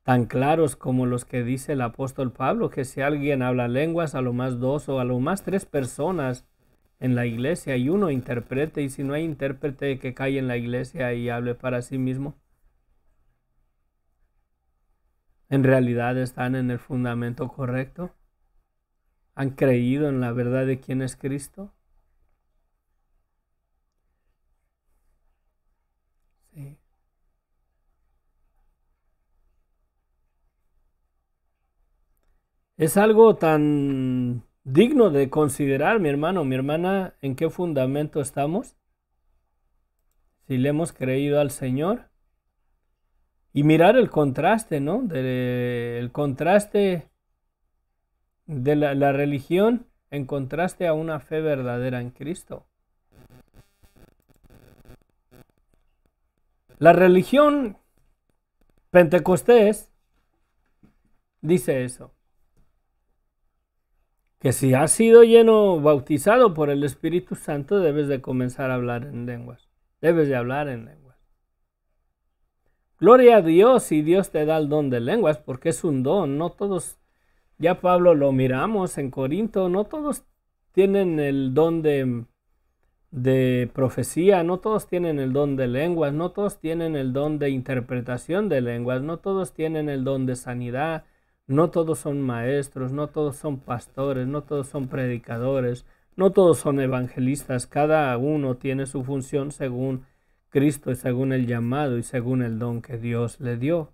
tan claros como los que dice el apóstol Pablo, que si alguien habla lenguas, a lo más dos o a lo más tres personas en la iglesia y uno interprete, y si no hay intérprete que cae en la iglesia y hable para sí mismo, en realidad están en el fundamento correcto, han creído en la verdad de quién es Cristo, Es algo tan digno de considerar, mi hermano, mi hermana, en qué fundamento estamos. Si le hemos creído al Señor. Y mirar el contraste, ¿no? el contraste de la religión en contraste a una fe verdadera en Cristo. La religión pentecostés dice eso que si has sido lleno, bautizado por el Espíritu Santo, debes de comenzar a hablar en lenguas. Debes de hablar en lenguas. Gloria a Dios si Dios te da el don de lenguas, porque es un don. No todos, ya Pablo lo miramos en Corinto, no todos tienen el don de, de profecía, no todos tienen el don de lenguas, no todos tienen el don de interpretación de lenguas, no todos tienen el don de sanidad no todos son maestros, no todos son pastores, no todos son predicadores, no todos son evangelistas. Cada uno tiene su función según Cristo y según el llamado y según el don que Dios le dio.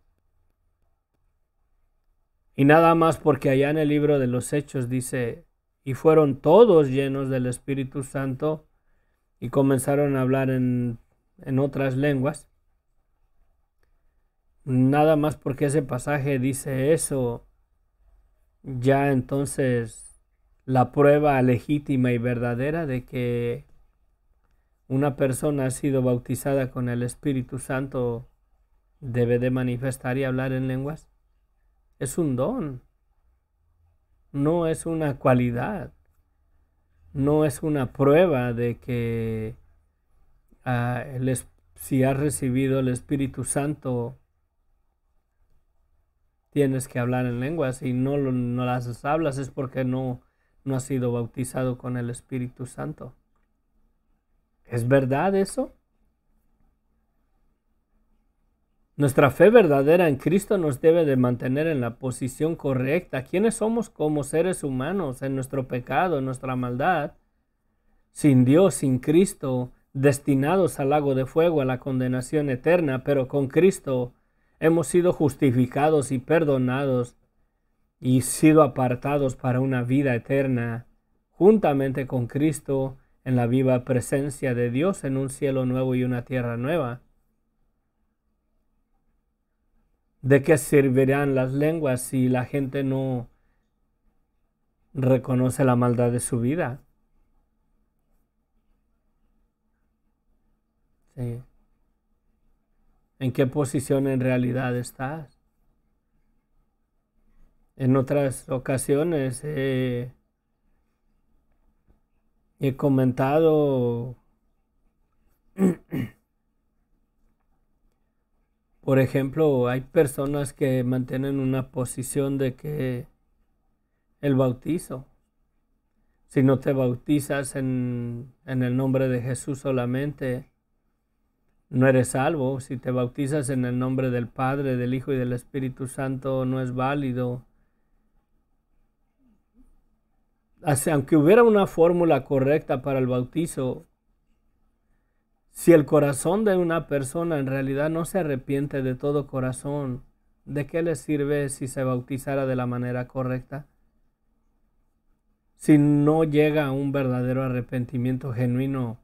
Y nada más porque allá en el libro de los Hechos dice, y fueron todos llenos del Espíritu Santo y comenzaron a hablar en, en otras lenguas nada más porque ese pasaje dice eso, ya entonces la prueba legítima y verdadera de que una persona ha sido bautizada con el Espíritu Santo debe de manifestar y hablar en lenguas. Es un don, no es una cualidad, no es una prueba de que ah, si has recibido el Espíritu Santo tienes que hablar en lenguas y no, las hablas es porque no, no has sido bautizado con el Espíritu Santo. ¿Es verdad eso? Nuestra fe verdadera en Cristo nos debe de mantener en la posición correcta. ¿Quiénes somos como seres humanos en nuestro pecado, en nuestra maldad? Sin Dios, sin Cristo, destinados al lago de fuego, a la condenación eterna, pero con Cristo hemos sido justificados y perdonados y sido apartados para una vida eterna juntamente con Cristo en la viva presencia de Dios en un cielo nuevo y una tierra nueva. ¿De qué servirán las lenguas si la gente no reconoce la maldad de su vida? Sí en qué posición en realidad estás. En otras ocasiones he comentado, por ejemplo, hay personas que mantienen una posición de que el bautizo, si no te bautizas en, en el nombre de Jesús solamente, no eres salvo. Si te bautizas en el nombre del Padre, del Hijo y del Espíritu Santo, no es válido. Aunque hubiera una fórmula correcta para el bautizo, si el corazón de una persona en realidad no se arrepiente de todo corazón, ¿de qué le sirve si se bautizara de la manera correcta? Si no llega a un verdadero arrepentimiento genuino,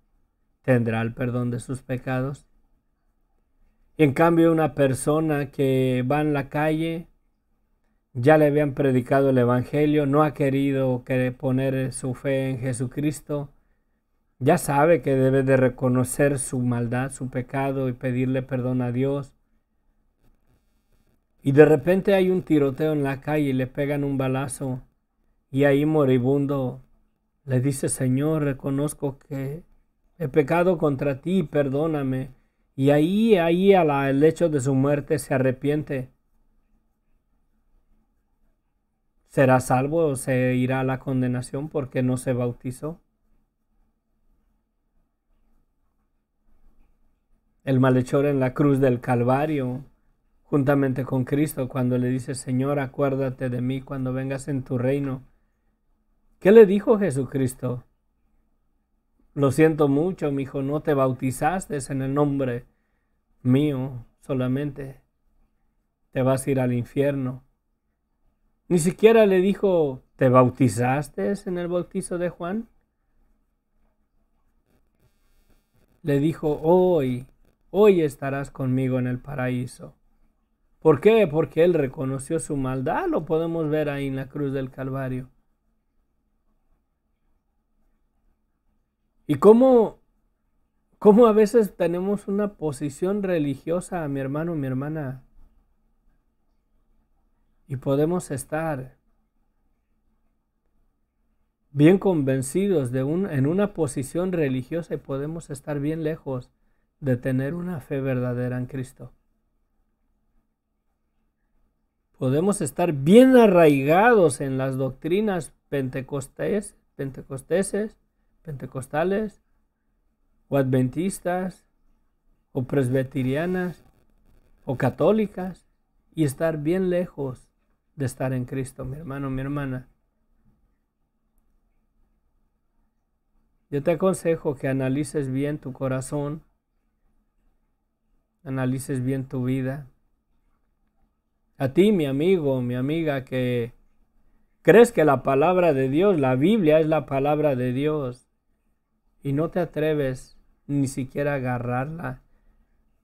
¿tendrá el perdón de sus pecados? en cambio una persona que va en la calle, ya le habían predicado el Evangelio, no ha querido poner su fe en Jesucristo, ya sabe que debe de reconocer su maldad, su pecado y pedirle perdón a Dios. Y de repente hay un tiroteo en la calle y le pegan un balazo y ahí moribundo le dice, Señor, reconozco que he pecado contra ti, perdóname y ahí, ahí a el hecho de su muerte se arrepiente, será salvo o se irá a la condenación porque no se bautizó. El malhechor en la cruz del Calvario, juntamente con Cristo, cuando le dice, Señor, acuérdate de mí cuando vengas en tu reino. ¿Qué le dijo Jesucristo? Lo siento mucho, mi hijo, no te bautizaste en el nombre mío solamente. Te vas a ir al infierno. Ni siquiera le dijo, ¿te bautizaste en el bautizo de Juan? Le dijo, hoy, hoy estarás conmigo en el paraíso. ¿Por qué? Porque él reconoció su maldad, lo podemos ver ahí en la cruz del Calvario. Y cómo, a veces tenemos una posición religiosa, mi hermano, mi hermana, y podemos estar bien convencidos de un, en una posición religiosa y podemos estar bien lejos de tener una fe verdadera en Cristo. Podemos estar bien arraigados en las doctrinas pentecostés, pentecosteses pentecostales o adventistas o presbiterianas o católicas y estar bien lejos de estar en Cristo, mi hermano, mi hermana. Yo te aconsejo que analices bien tu corazón, analices bien tu vida. A ti, mi amigo, mi amiga, que crees que la palabra de Dios, la Biblia es la palabra de Dios y no te atreves ni siquiera a agarrarla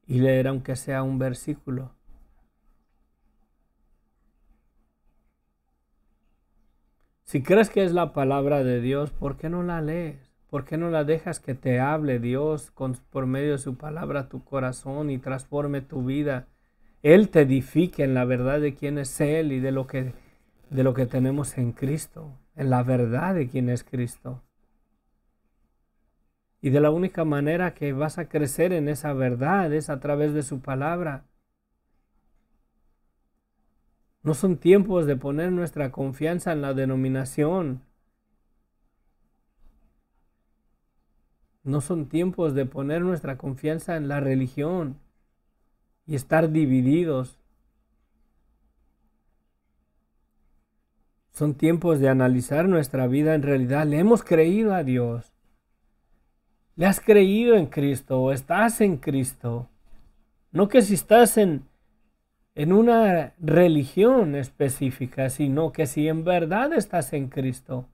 y leer aunque sea un versículo. Si crees que es la palabra de Dios, ¿por qué no la lees? ¿Por qué no la dejas que te hable Dios por medio de su palabra tu corazón y transforme tu vida? Él te edifique en la verdad de quién es Él y de lo que, de lo que tenemos en Cristo, en la verdad de quién es Cristo. Y de la única manera que vas a crecer en esa verdad es a través de su palabra. No son tiempos de poner nuestra confianza en la denominación. No son tiempos de poner nuestra confianza en la religión y estar divididos. Son tiempos de analizar nuestra vida en realidad. ¿Le hemos creído a Dios? ¿Le has creído en Cristo o estás en Cristo? No que si estás en, en una religión específica, sino que si en verdad estás en Cristo.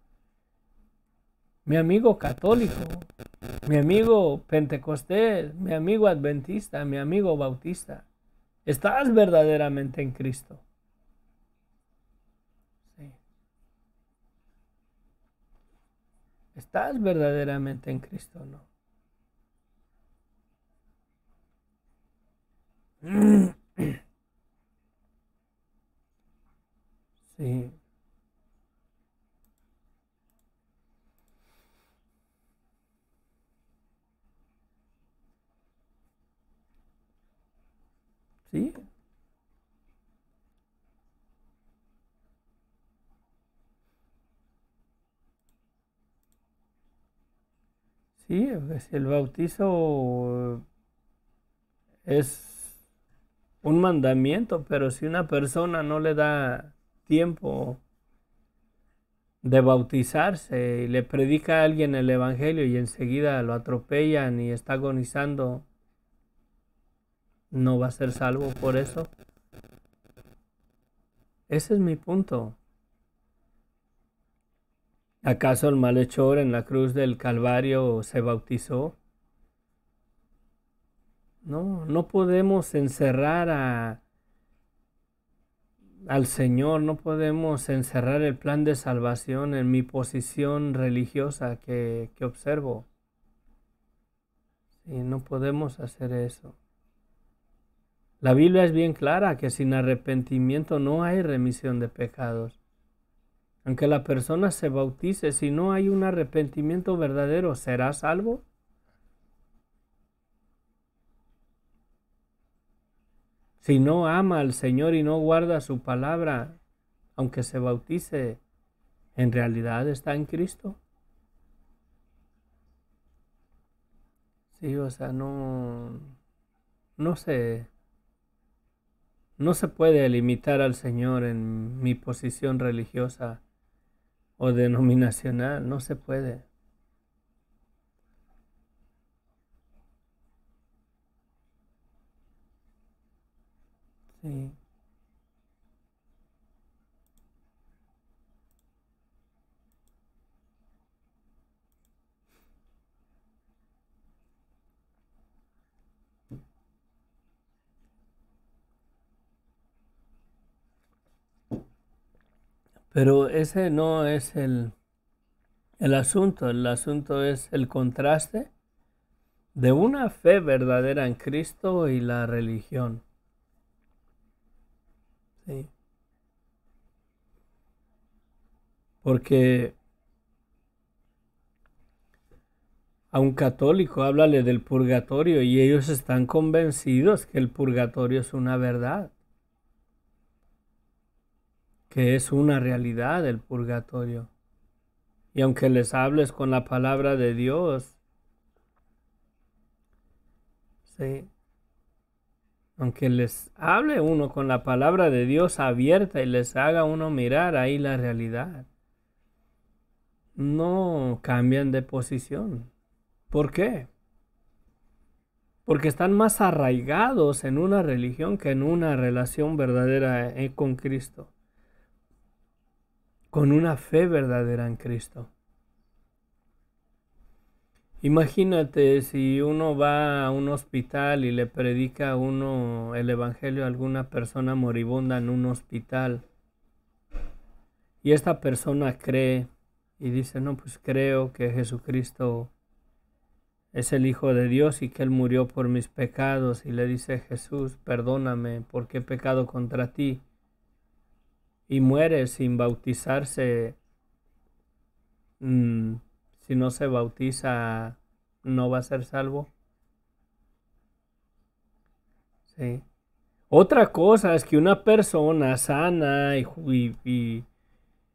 Mi amigo católico, mi amigo pentecostés, mi amigo adventista, mi amigo bautista, estás verdaderamente en Cristo. ¿Estás verdaderamente en Cristo no? Sí. Sí. Sí, pues, el bautizo es un mandamiento, pero si una persona no le da tiempo de bautizarse y le predica a alguien el Evangelio y enseguida lo atropellan y está agonizando, no va a ser salvo por eso. Ese es mi punto. ¿Acaso el malhechor en la cruz del Calvario se bautizó? No, no podemos encerrar al Señor, no podemos encerrar el plan de salvación en mi posición religiosa que, observo. no podemos hacer eso. La Biblia es bien clara que sin arrepentimiento no hay remisión de pecados. Aunque la persona se bautice, si no hay un arrepentimiento verdadero, ¿será salvo? Si no ama al Señor y no guarda su palabra, aunque se bautice, en realidad está en Cristo. Sí, o sea, no, no sé, no se puede limitar al Señor en mi posición religiosa o denominacional, no se puede. Pero ese no es el, el asunto. El asunto es el contraste de una fe verdadera en Cristo y la religión. Sí. Porque a un católico háblale del purgatorio y ellos están convencidos que el purgatorio es una verdad que es una realidad el purgatorio. Y aunque les hables con la palabra de Dios, sí, aunque les hable uno con la palabra de Dios abierta y les haga uno mirar ahí la realidad, no cambian de posición. ¿Por qué? Porque están más arraigados en una religión que en una relación verdadera eh, con Cristo con una fe verdadera en Cristo. Imagínate si uno va a un hospital y le predica uno el Evangelio a alguna persona moribunda en un hospital y esta persona cree y dice, no, pues creo que Jesucristo es el Hijo de Dios y que Él murió por mis pecados y le dice, Jesús, perdóname porque he pecado contra ti y muere sin bautizarse, mm, si no se bautiza, no va a ser salvo. Sí. Otra cosa es que una persona sana y, y,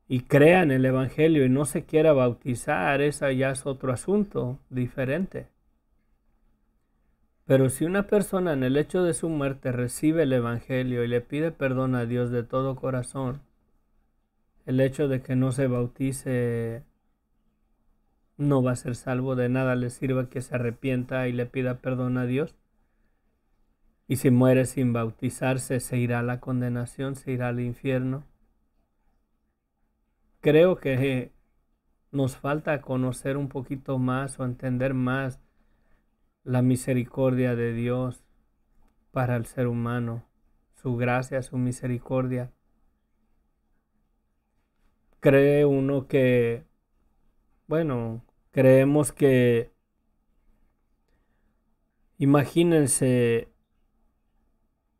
y, crea en el Evangelio y no se quiera bautizar, esa ya es otro asunto diferente. Pero si una persona en el hecho de su muerte recibe el Evangelio y le pide perdón a Dios de todo corazón, el hecho de que no se bautice no va a ser salvo, de nada le sirva que se arrepienta y le pida perdón a Dios. Y si muere sin bautizarse, se irá a la condenación, se irá al infierno. Creo que nos falta conocer un poquito más o entender más la misericordia de Dios para el ser humano, su gracia, su misericordia. Cree uno que, bueno, creemos que, imagínense,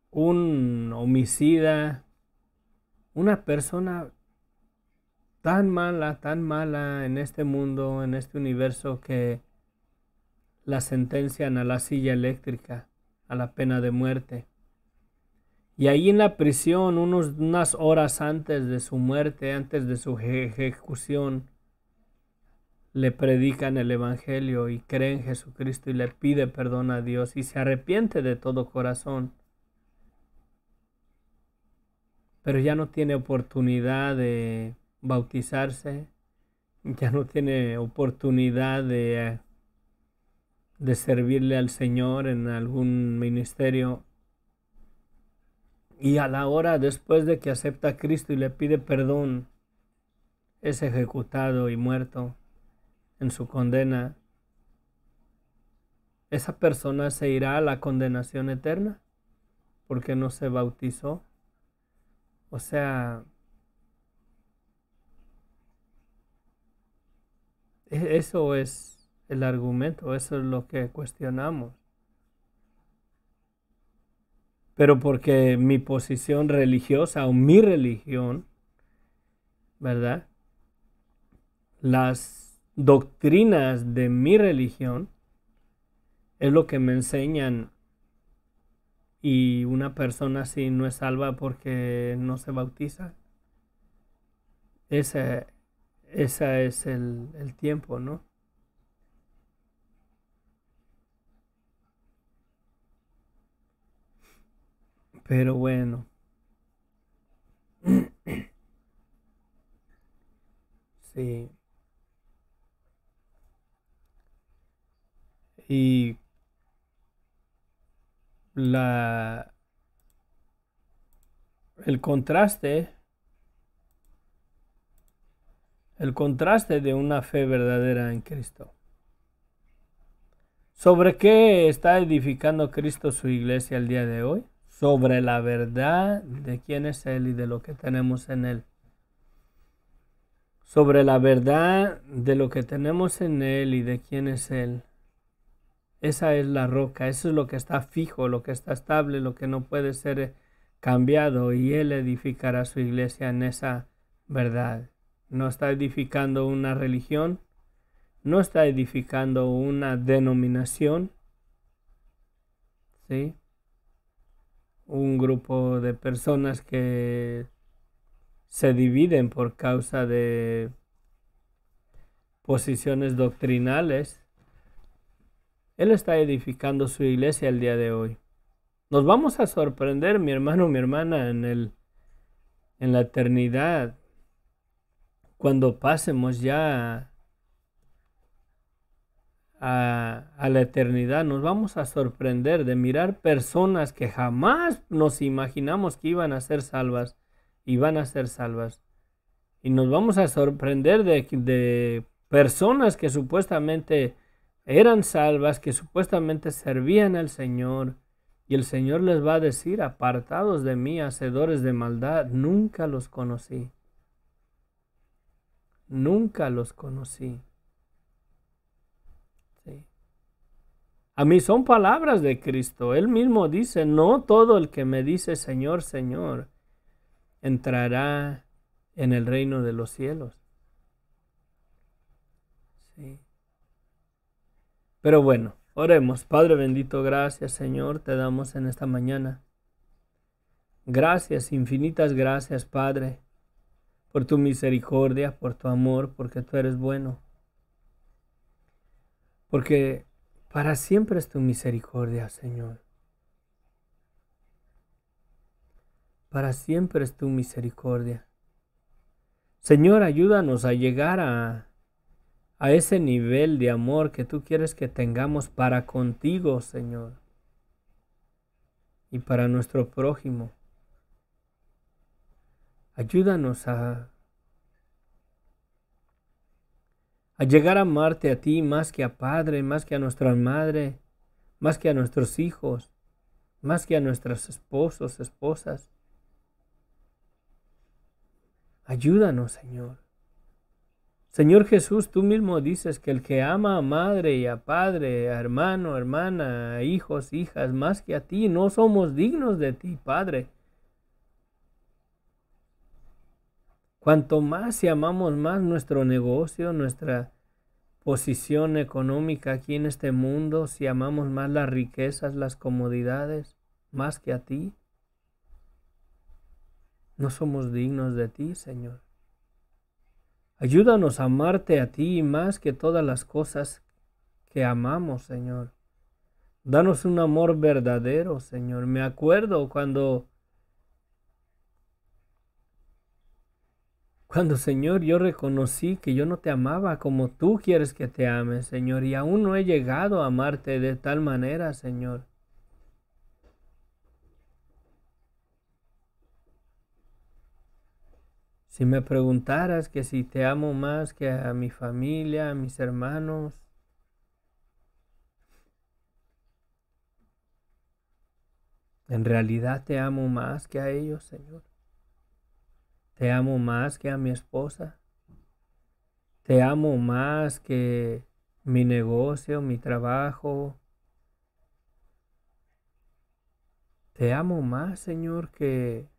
un homicida, una persona tan mala, tan mala en este mundo, en este universo que la sentencian a la silla eléctrica, a la pena de muerte. Y ahí en la prisión, unos, unas horas antes de su muerte, antes de su ejecución, le predican el Evangelio y cree en Jesucristo y le pide perdón a Dios y se arrepiente de todo corazón. Pero ya no tiene oportunidad de bautizarse, ya no tiene oportunidad de eh, de servirle al Señor en algún ministerio. Y a la hora después de que acepta a Cristo y le pide perdón, es ejecutado y muerto en su condena. Esa persona se irá a la condenación eterna porque no se bautizó. O sea, e-, eso es el argumento, eso es lo que cuestionamos. Pero porque mi posición religiosa o mi religión, ¿verdad? Las doctrinas de mi religión es lo que me enseñan y una persona así no es salva porque no se bautiza. Ese, ese es el, el tiempo, ¿no? Pero bueno. Sí. Y la el contraste el contraste de una fe verdadera en Cristo. ¿Sobre qué está edificando Cristo su iglesia el día de hoy? sobre la verdad de quién es Él y de lo que tenemos en Él. Sobre la verdad de lo que tenemos en Él y de quién es Él. Esa es la roca, eso es lo que está fijo, lo que está estable, lo que no puede ser eh, cambiado y Él edificará su iglesia en esa verdad. No está edificando una religión, no está edificando una denominación. ¿Sí? un grupo de personas que se dividen por causa de posiciones doctrinales, Él está edificando su iglesia el día de hoy. Nos vamos a sorprender, mi hermano, mi hermana, en, el, en la eternidad, cuando pasemos ya a, la eternidad, nos vamos a sorprender de mirar personas que jamás nos imaginamos que iban a ser salvas y van a ser salvas. Y nos vamos a sorprender de, de personas que supuestamente eran salvas, que supuestamente servían al Señor. Y el Señor les va a decir, apartados de mí, hacedores de maldad, nunca los conocí. Nunca los conocí. A mí son palabras de Cristo. Él mismo dice, no todo el que me dice Señor, Señor, entrará en el reino de los cielos. Pero bueno, oremos. Padre bendito, gracias Señor, te damos en esta mañana. Gracias, infinitas gracias Padre, por tu misericordia, por tu amor, porque tú eres bueno. Porque para siempre es tu misericordia, Señor. Para siempre es tu misericordia. Señor, ayúdanos a llegar a, a ese nivel de amor que tú quieres que tengamos para contigo, Señor, y para nuestro prójimo. Ayúdanos a a llegar a amarte a ti más que a padre, más que a nuestra madre, más que a nuestros hijos, más que a nuestros esposos, esposas. Ayúdanos, Señor. Señor Jesús, tú mismo dices que el que ama a madre y a padre, a hermano, hermana, a hijos, hijas, más que a ti, no somos dignos de ti, Padre. Cuanto más si amamos más nuestro negocio, nuestra posición económica aquí en este mundo, si amamos más las riquezas, las comodidades, más que a ti, no somos dignos de ti, Señor. Ayúdanos a amarte a ti más que todas las cosas que amamos, Señor. Danos un amor verdadero, Señor. Me acuerdo cuando Cuando, Señor, yo reconocí que yo no te amaba como tú quieres que te ames, Señor, y aún no he llegado a amarte de tal manera, Señor. Si me preguntaras que si te amo más que a mi familia, a mis hermanos, en realidad te amo más que a ellos, Señor. Te amo más que a mi esposa. Te amo más que mi negocio, mi trabajo. Te amo más, Señor, que...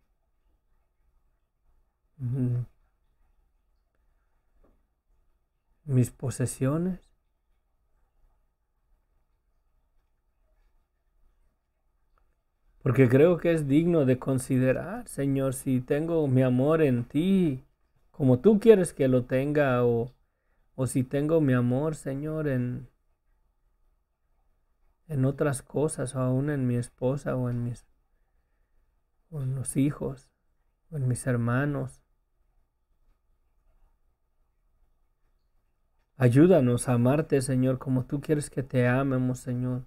mis posesiones. Porque creo que es digno de considerar, Señor, si tengo mi amor en ti, como tú quieres que lo tenga, o, si tengo mi amor, Señor, en, en otras cosas, o aún en mi esposa, o en mis o en los hijos, o en mis hermanos. Ayúdanos a amarte, Señor, como tú quieres que te amemos, Señor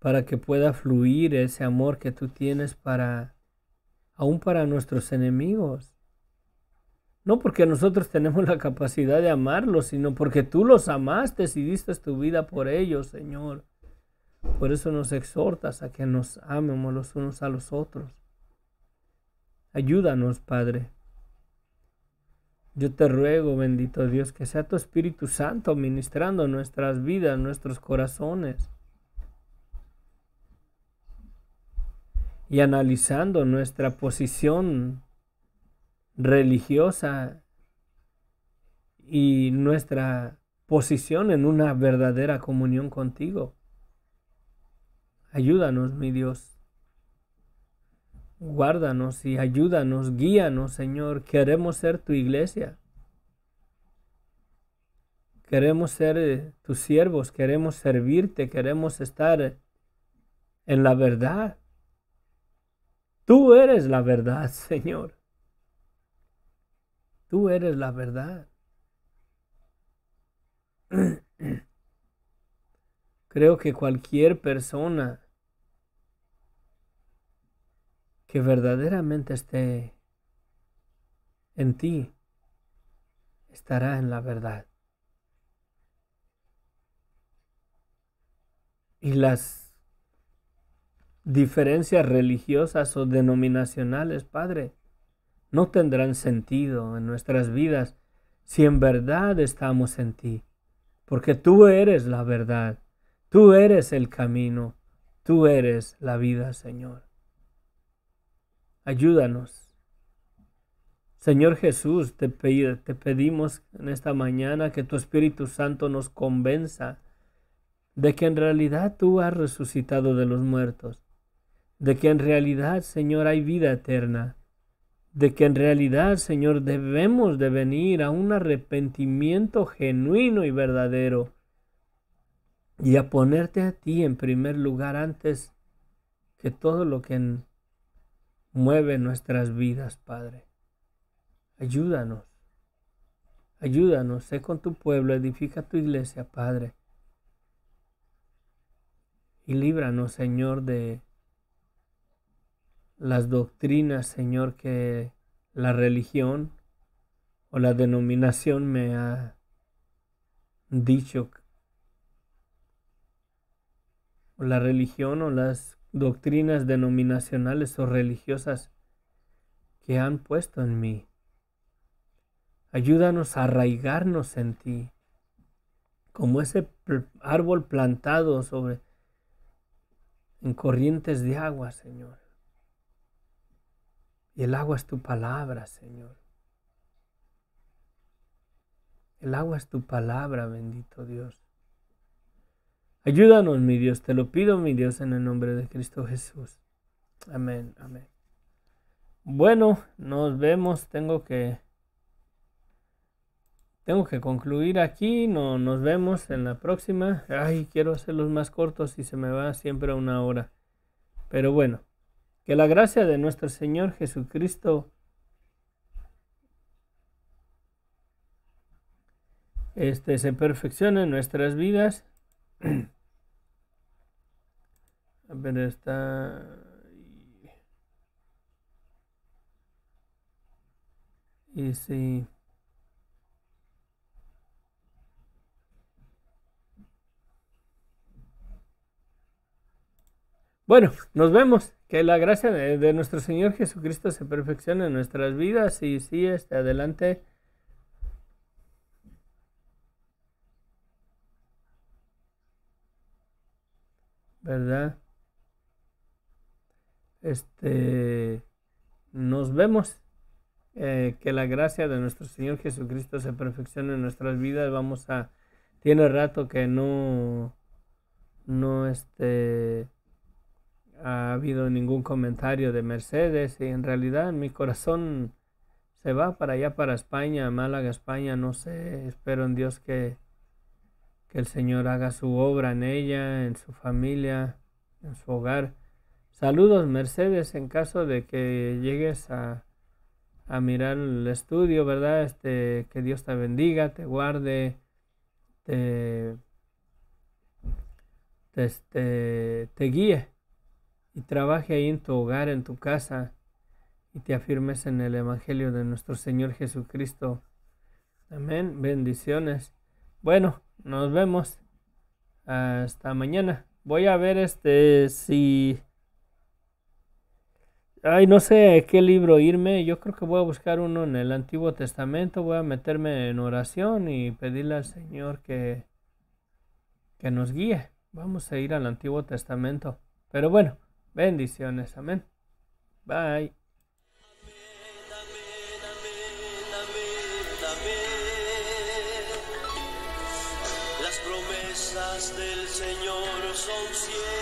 para que pueda fluir ese amor que tú tienes para, aún para nuestros enemigos. No porque nosotros tenemos la capacidad de amarlos, sino porque tú los amaste y diste tu vida por ellos, Señor. Por eso nos exhortas a que nos amemos los unos a los otros. Ayúdanos, Padre. Yo te ruego, bendito Dios, que sea tu Espíritu Santo ministrando nuestras vidas, nuestros corazones y analizando nuestra posición religiosa y nuestra posición en una verdadera comunión contigo. Ayúdanos, mi Dios. Guárdanos y ayúdanos, guíanos, Señor. Queremos ser tu iglesia. Queremos ser eh, tus siervos, queremos servirte, queremos estar en la verdad. Tú eres la verdad, Señor. Tú eres la verdad. Creo que cualquier persona que verdaderamente esté en ti estará en la verdad. Y las diferencias religiosas o denominacionales, Padre, no tendrán sentido en nuestras vidas si en verdad estamos en ti, porque tú eres la verdad, tú eres el camino, tú eres la vida, Señor. Ayúdanos. Señor Jesús, te, pedimos en esta mañana que tu Espíritu Santo nos convenza de que en realidad tú has resucitado de los muertos de que en realidad, Señor, hay vida eterna, de que en realidad, Señor, debemos de venir a un arrepentimiento genuino y verdadero y a ponerte a ti en primer lugar antes que todo lo que mueve nuestras vidas, Padre. Ayúdanos. Ayúdanos, sé con tu pueblo, edifica tu iglesia, Padre. Y líbranos, Señor, de las doctrinas, Señor, que la religión o la denominación me ha dicho. O la religión o las doctrinas denominacionales o religiosas que han puesto en mí. Ayúdanos a arraigarnos en ti, como ese árbol plantado sobre en corrientes de agua, Señor. Y el agua es tu palabra, Señor. El agua es tu palabra, bendito Dios. Ayúdanos, mi Dios, te lo pido, mi Dios, en el nombre de Cristo Jesús. Amén, amén. Bueno, nos vemos. Tengo que tengo que concluir aquí. No, nos vemos en la próxima. Ay, quiero hacerlos más cortos y se me va siempre a una hora. Pero bueno. Que la gracia de nuestro Señor Jesucristo este, se perfeccione en nuestras vidas. A ver, está... Y Bueno, nos vemos. Que la gracia de, nuestro Señor Jesucristo se perfeccione en nuestras vidas y sí, este, adelante. ¿Verdad? Este, nos vemos. Eh, que la gracia de nuestro Señor Jesucristo se perfeccione en nuestras vidas. Vamos a, tiene rato que no, no, este, ha habido ningún comentario de Mercedes y en realidad mi corazón se va para allá, para España, Málaga, España, no sé, espero en Dios que, el Señor haga su obra en ella, en su familia, en su hogar. Saludos Mercedes en caso de que llegues a, mirar el estudio, ¿verdad? Este, que Dios te bendiga, te guarde, este, te guíe trabaje ahí en tu hogar, en tu casa, y te afirmes en el Evangelio de nuestro Señor Jesucristo. Amén. Bendiciones. Bueno, nos vemos. Hasta mañana. Voy a ver este si... Ay, no sé qué libro irme. Yo creo que voy a buscar uno en el Antiguo Testamento. Voy a meterme en oración y pedirle al Señor que, que nos guíe. Vamos a ir al Antiguo Testamento. Pero bueno. Bendiciones, amén. Bye. Las promesas del Señor son cielos.